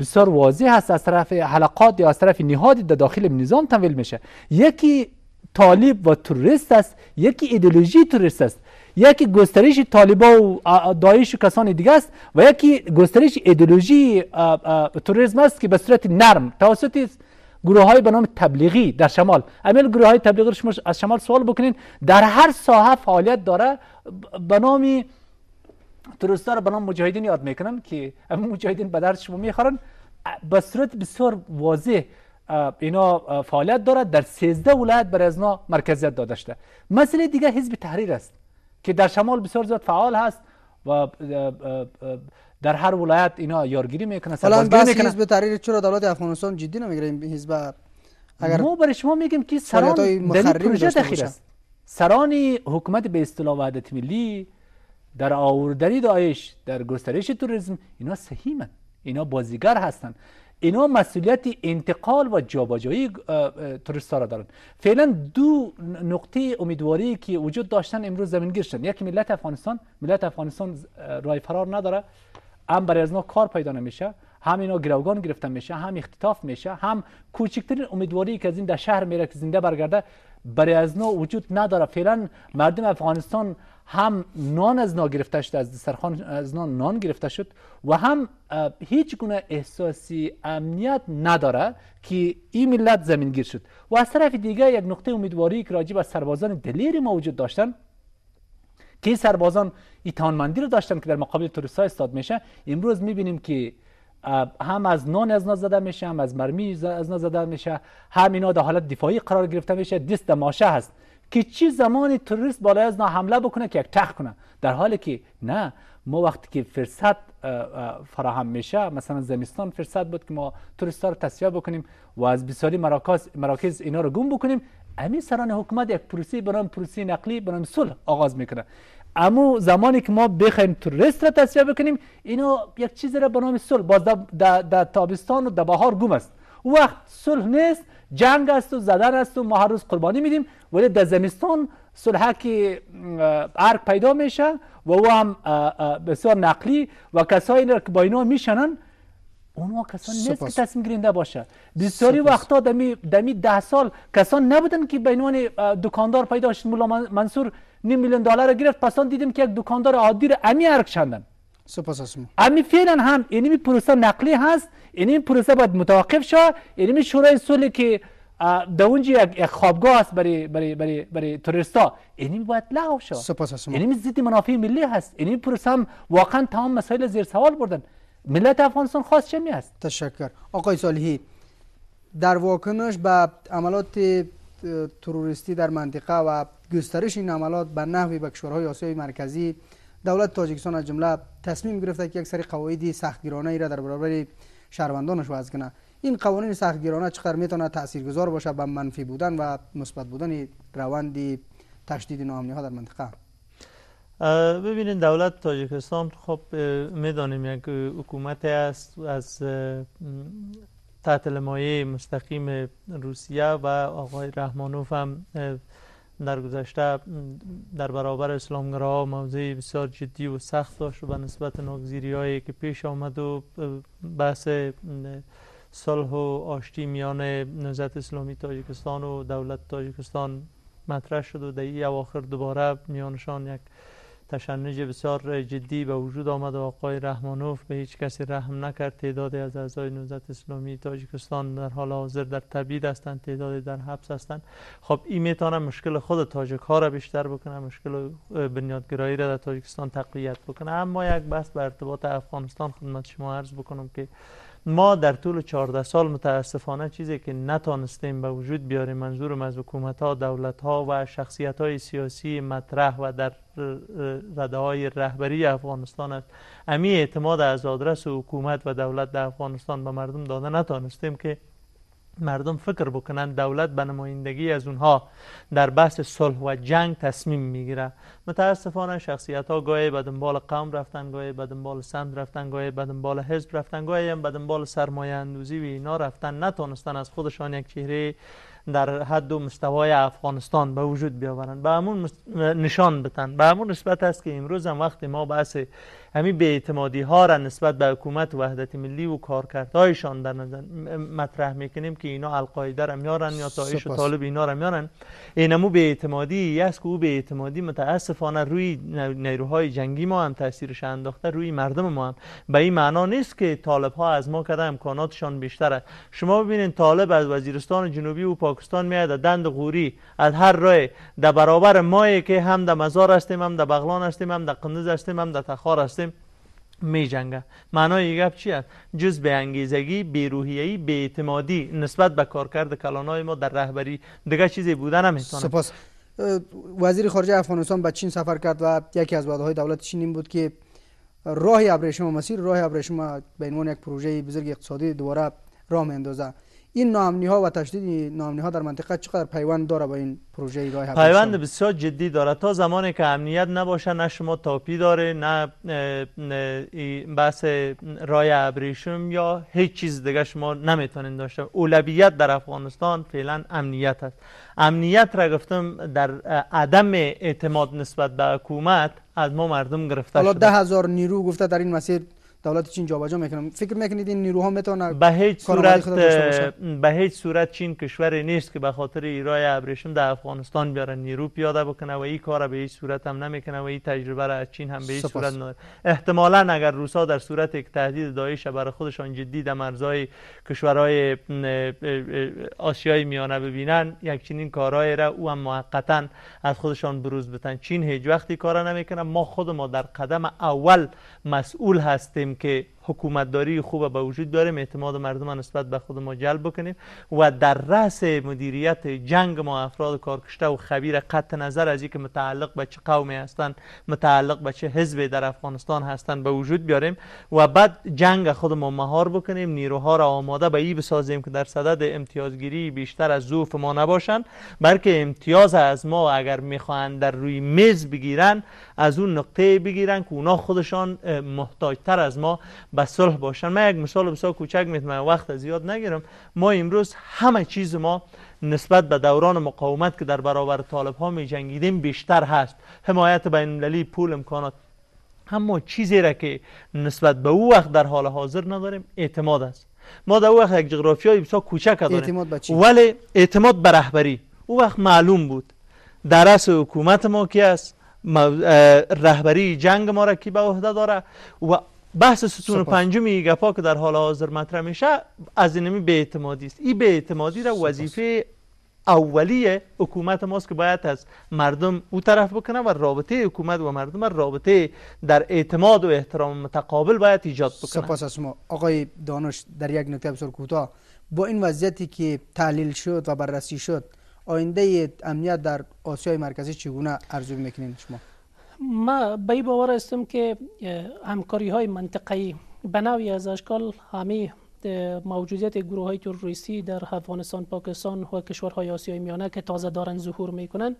بسیار واضح است از طرف حلقات یا از طرف نهادی در دا داخل نظام تمویل میشه یکی طالب و تروریست است یکی ایدئولوژی تروریست است یکی گسترش طالبا و دایش و کسان دیگه است و یکی گسترش ایدئولوژی تروریسم است که به صورت نرم توسط گروه های به نام تبلیغی در شمال امیل گروه های تبلیغی رو شما از شمال سوال بکنین در هر ساحه فعالیت داره به نام تروریستا رو به نام مجاهدین یاد میکنن که همین مجاهدین به درد شما میخورن به صورت بسیار واضح اینا فعالیت داره در 13 ولایت برای از مرکزیت داده شده مسئله دیگه حزب تحریر است که در شمال بسیار زیاد فعال هست و در هر ولایت اینا یارگیری میکنن حالا بس به حزب تحریر چرا دولت افغانستان جدی نمیگیره این حزب اگر ما برای شما میگیم که سران دلیل پروژه دخیر است سران حکومت به اصطلاح وحدت ملی در آوردنی دایش در گسترش توریسم اینا سهیمن اینا بازیگر هستند اینا مسئولیت انتقال و جابجایی ها را دارند فعلا دو نقطه امیدواری که وجود داشتن امروز زمین شدن یکی ملت افغانستان ملت افغانستان رای فرار نداره هم برای از کار پیدا نمیشه هم اینا گروگان گرفته میشه هم اختطاف میشه هم کوچکترین امیدواری که از این در شهر میره که زنده برگرده برای از وجود نداره فعلا مردم افغانستان هم نان از نا گرفته شد از سرخان از نان نان گرفته شد و هم هیچ گونه احساسی امنیت نداره که این ملت گیر شد و از طرف دیگه یک نقطه امیدواری که راجع به سربازان دلیری ما وجود داشتن که این سربازان ایتانمندی رو داشتن که در مقابل توریست استاد میشه امروز میبینیم که هم از نان از نا زده میشه هم از مرمی از نا زده میشه هم اینا در حالت دفاعی قرار گرفته میشه دست ماشه هست که چی زمانی تروریست بالای از نا حمله بکنه که یک تخ کنه در حالی که نه ما وقتی که فرصت فراهم میشه مثلا زمستان فرصت بود که ما ها رو تصفیه بکنیم و از بسیاری مراکز, مراکز اینا رو گم بکنیم امی سران حکومت یک پروسی به پروسی نقلی به صلح آغاز میکنه اما زمانی که ما بخوایم توریست را تصفیه بکنیم اینا یک چیز را به نام صلح باز در تابستان و در بهار گم است وقت صلح نیست جنگ است و زدن است و ما هر روز قربانی میدیم ولی در زمستان که ارک پیدا میشه و او هم بسیار نقلی و کسایی که با اینا میشنن اونها کسان نیست که تصمیم گیرنده باشه بسیاری وقتا دمی, دمی ده سال کسان نبودن که به عنوان دکاندار پیدا شد مولا منصور نیم میلیون دلار گرفت پسان دیدیم که یک دکاندار عادی رو امی عرق شندن سپاس از امی فعلا هم این پروسه نقلی هست این پروسه باید متوقف شد این شورای صلح که در اونجا یک خوابگاه است برای برای برای برای تروریستا این باید لغو شد سپاس از شما این ضد منافع ملی هست این پروسه هم واقعا تمام مسائل زیر سوال بردن ملت افغانستان خاص چه می است تشکر آقای صالحی در واکنش به عملات تروریستی در منطقه و گسترش این عملات به نحوی به کشورهای آسیای مرکزی دولت تاجیکستان از جمله تصمیم گرفته که یک سری قواعد سختگیرانه ای را در برابر شهروندانش وضع کنه این قوانین سختگیرانه چقدر میتونه تاثیرگذار باشه به منفی بودن و مثبت بودن روند تشدید ناامنی ها در منطقه ببینید دولت تاجیکستان خب میدانیم یک حکومت است از تحت مایه مستقیم روسیه و آقای رحمانوف هم در گذشته در برابر اسلامگراها موضعی بسیار جدی و سخت داشت و به نسبت ناگذیری هایی که پیش آمد و بحث صلح و آشتی میان نوزت اسلامی تاجیکستان و دولت تاجیکستان مطرح شد و در اواخر دوباره میانشان یک تشنج بسیار جدی به وجود آمد و آقای رحمانوف به هیچ کسی رحم نکرد تعدادی از اعضای نوزت اسلامی تاجیکستان در حال حاضر در تبید هستند تعدادی در حبس هستند خب این میتونه مشکل خود تاجک ها را بیشتر بکنه مشکل بنیادگرایی را در تاجیکستان تقویت بکنه اما یک بحث به ارتباط افغانستان خدمت شما عرض بکنم که ما در طول 14 سال متاسفانه چیزی که نتانستیم به وجود بیاریم منظورم از حکومت ها دولت ها و شخصیت های سیاسی مطرح و در رده های رهبری افغانستان است امی اعتماد از آدرس حکومت و دولت در افغانستان به مردم داده نتانستیم که مردم فکر بکنند دولت به نمایندگی از اونها در بحث صلح و جنگ تصمیم میگیره متاسفانه شخصیت ها گاهی به دنبال قوم رفتن گاهی به دنبال سند رفتن گاهی به دنبال حزب رفتن گاهی هم به دنبال سرمایه اندوزی و اینا رفتن نتونستن از خودشان یک چهره در حد و مستوای افغانستان به وجود بیاورن به همون نشان بتن به همون نسبت است که امروز هم وقتی ما بحث همین به اعتمادی ها را نسبت به حکومت و وحدت ملی و کارکردهایشان در نظر مطرح میکنیم که اینا القاعده را میارن یا تایش و طالب اینا را میارن اینمو به اعتمادی است که او به اعتمادی متاسفانه روی نیروهای جنگی ما هم تاثیرش انداخته روی مردم ما هم به این معنا نیست که طالب ها از ما کده امکاناتشان بیشتره شما ببینید طالب از وزیرستان جنوبی و پاکستان میاد دند غوری از هر راه در برابر ما که هم در مزار هستیم هم در بغلان هستیم هم در قندز هستیم هم در تخار هستیم میجنگه معنای گپ چی است جز به انگیزگی بی به اعتمادی نسبت به کارکرد کلانای ما در رهبری دیگه چیزی بوده نمیتونه سپاس وزیر خارجه افغانستان به چین سفر کرد و یکی از های دولت چین این بود که راه ابریشم مسیر راه ابریشم به عنوان یک پروژه بزرگ اقتصادی دوباره راه میندازه این ناامنی ها و تشدید ناامنی ها در منطقه چقدر پیوند داره با این پروژه ای هفت پیوند بسیار جدی داره تا زمانی که امنیت نباشه نه شما تاپی داره نه, بحث رای ابریشم یا هیچ چیز دیگه شما نمیتونین داشته اولویت در افغانستان فعلا امنیت است امنیت را گفتم در عدم اعتماد نسبت به حکومت از ما مردم گرفته شده ده هزار نیرو گفته در این مسیر دولت چین جابجا میکنم فکر میکنید این نیروها میتونه به هیچ صورت به هیچ صورت چین کشوری نیست که به خاطر ایرای ابریشم در افغانستان بیاره نیرو پیاده بکنه و این کار به هیچ صورت هم نمیکنه و این تجربه را از چین هم به هیچ صورت نه احتمالا اگر روسا در صورت یک تهدید داعش برای خودشان جدی در مرزهای کشورهای آسیای میانه ببینن یک چنین کارهایی را او هم موقتا از خودشان بروز بتن چین هیچ وقتی کار نمیکنه ما خود ما در قدم اول مسئول هستیم उनके حکومتداری خوب به وجود داریم، اعتماد مردم نسبت به خود ما جلب بکنیم و در رأس مدیریت جنگ ما افراد کارکشته و خبیر قطع نظر از اینکه متعلق به چه قومی هستند متعلق به چه حزبی در افغانستان هستند به وجود بیاریم و بعد جنگ خود ما مهار بکنیم نیروها را آماده به ای بسازیم که در صدد امتیازگیری بیشتر از ظروف ما نباشند بلکه امتیاز از ما اگر میخوان در روی میز بگیرن از اون نقطه بگیرن که اونا خودشان محتاجتر از ما به صلح باشن من یک مثال بسیار کوچک میتونم من وقت زیاد نگیرم ما امروز همه چیز ما نسبت به دوران مقاومت که در برابر طالب ها می جنگیدیم بیشتر هست حمایت بین المللی پول امکانات اما چیزی را که نسبت به او وقت در حال حاضر نداریم اعتماد است ما در وقت یک جغرافیای بسیار کوچک داریم ولی اعتماد به رهبری او وقت معلوم بود درس حکومت ما کی است رهبری جنگ ما را کی به عهده داره و بحث ستون سپاس. پنجم گپا که در حال حاضر مطرح میشه از اینمی اعتمادی است این اعتمادی را وظیفه اولی حکومت ماست که باید از مردم او طرف بکنه و رابطه حکومت و مردم رابطه در اعتماد و احترام متقابل باید ایجاد بکنه سپاس از ما آقای دانش در یک نکته بسیار کوتاه با این وضعیتی که تحلیل شد و بررسی شد آینده امنیت در آسیای مرکزی چگونه ارزیابی میکنین شما ما به باور هستم که همکاری های منطقی به از اشکال همه موجودیت گروه های تروریستی در افغانستان، پاکستان و کشورهای آسیای میانه که تازه دارن ظهور میکنن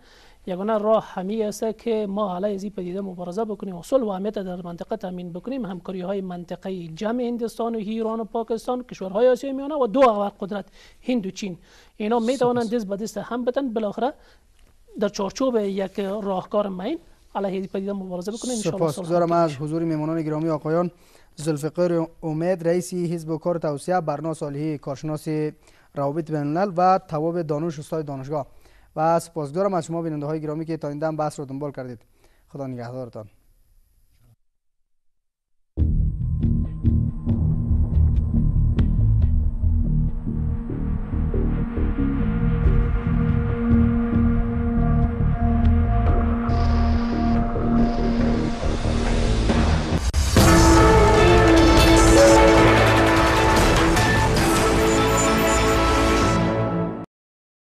یگانه راه همی است که ما حالا از این پدیده مبارزه بکنیم و و امنیت در منطقه تامین بکنیم همکاری های منطقه جمع هندستان و ایران و پاکستان کشورهای آسیای میانه و دو اول قدرت هند و چین اینا میتوانند دست به دست هم بتن بالاخره در چارچوب یک راهکار معین علیه این پدیده مبارزه بکنه از حضور میهمانان گرامی آقایان ذوالفقار امید رئیس حزب کار توسعه برنا صالحی کارشناس روابط بین الملل و تواب دانش استاد دانشگاه و سپاسگزارم از شما بیننده های گرامی که تا این دم بحث رو دنبال کردید خدا نگهدارتان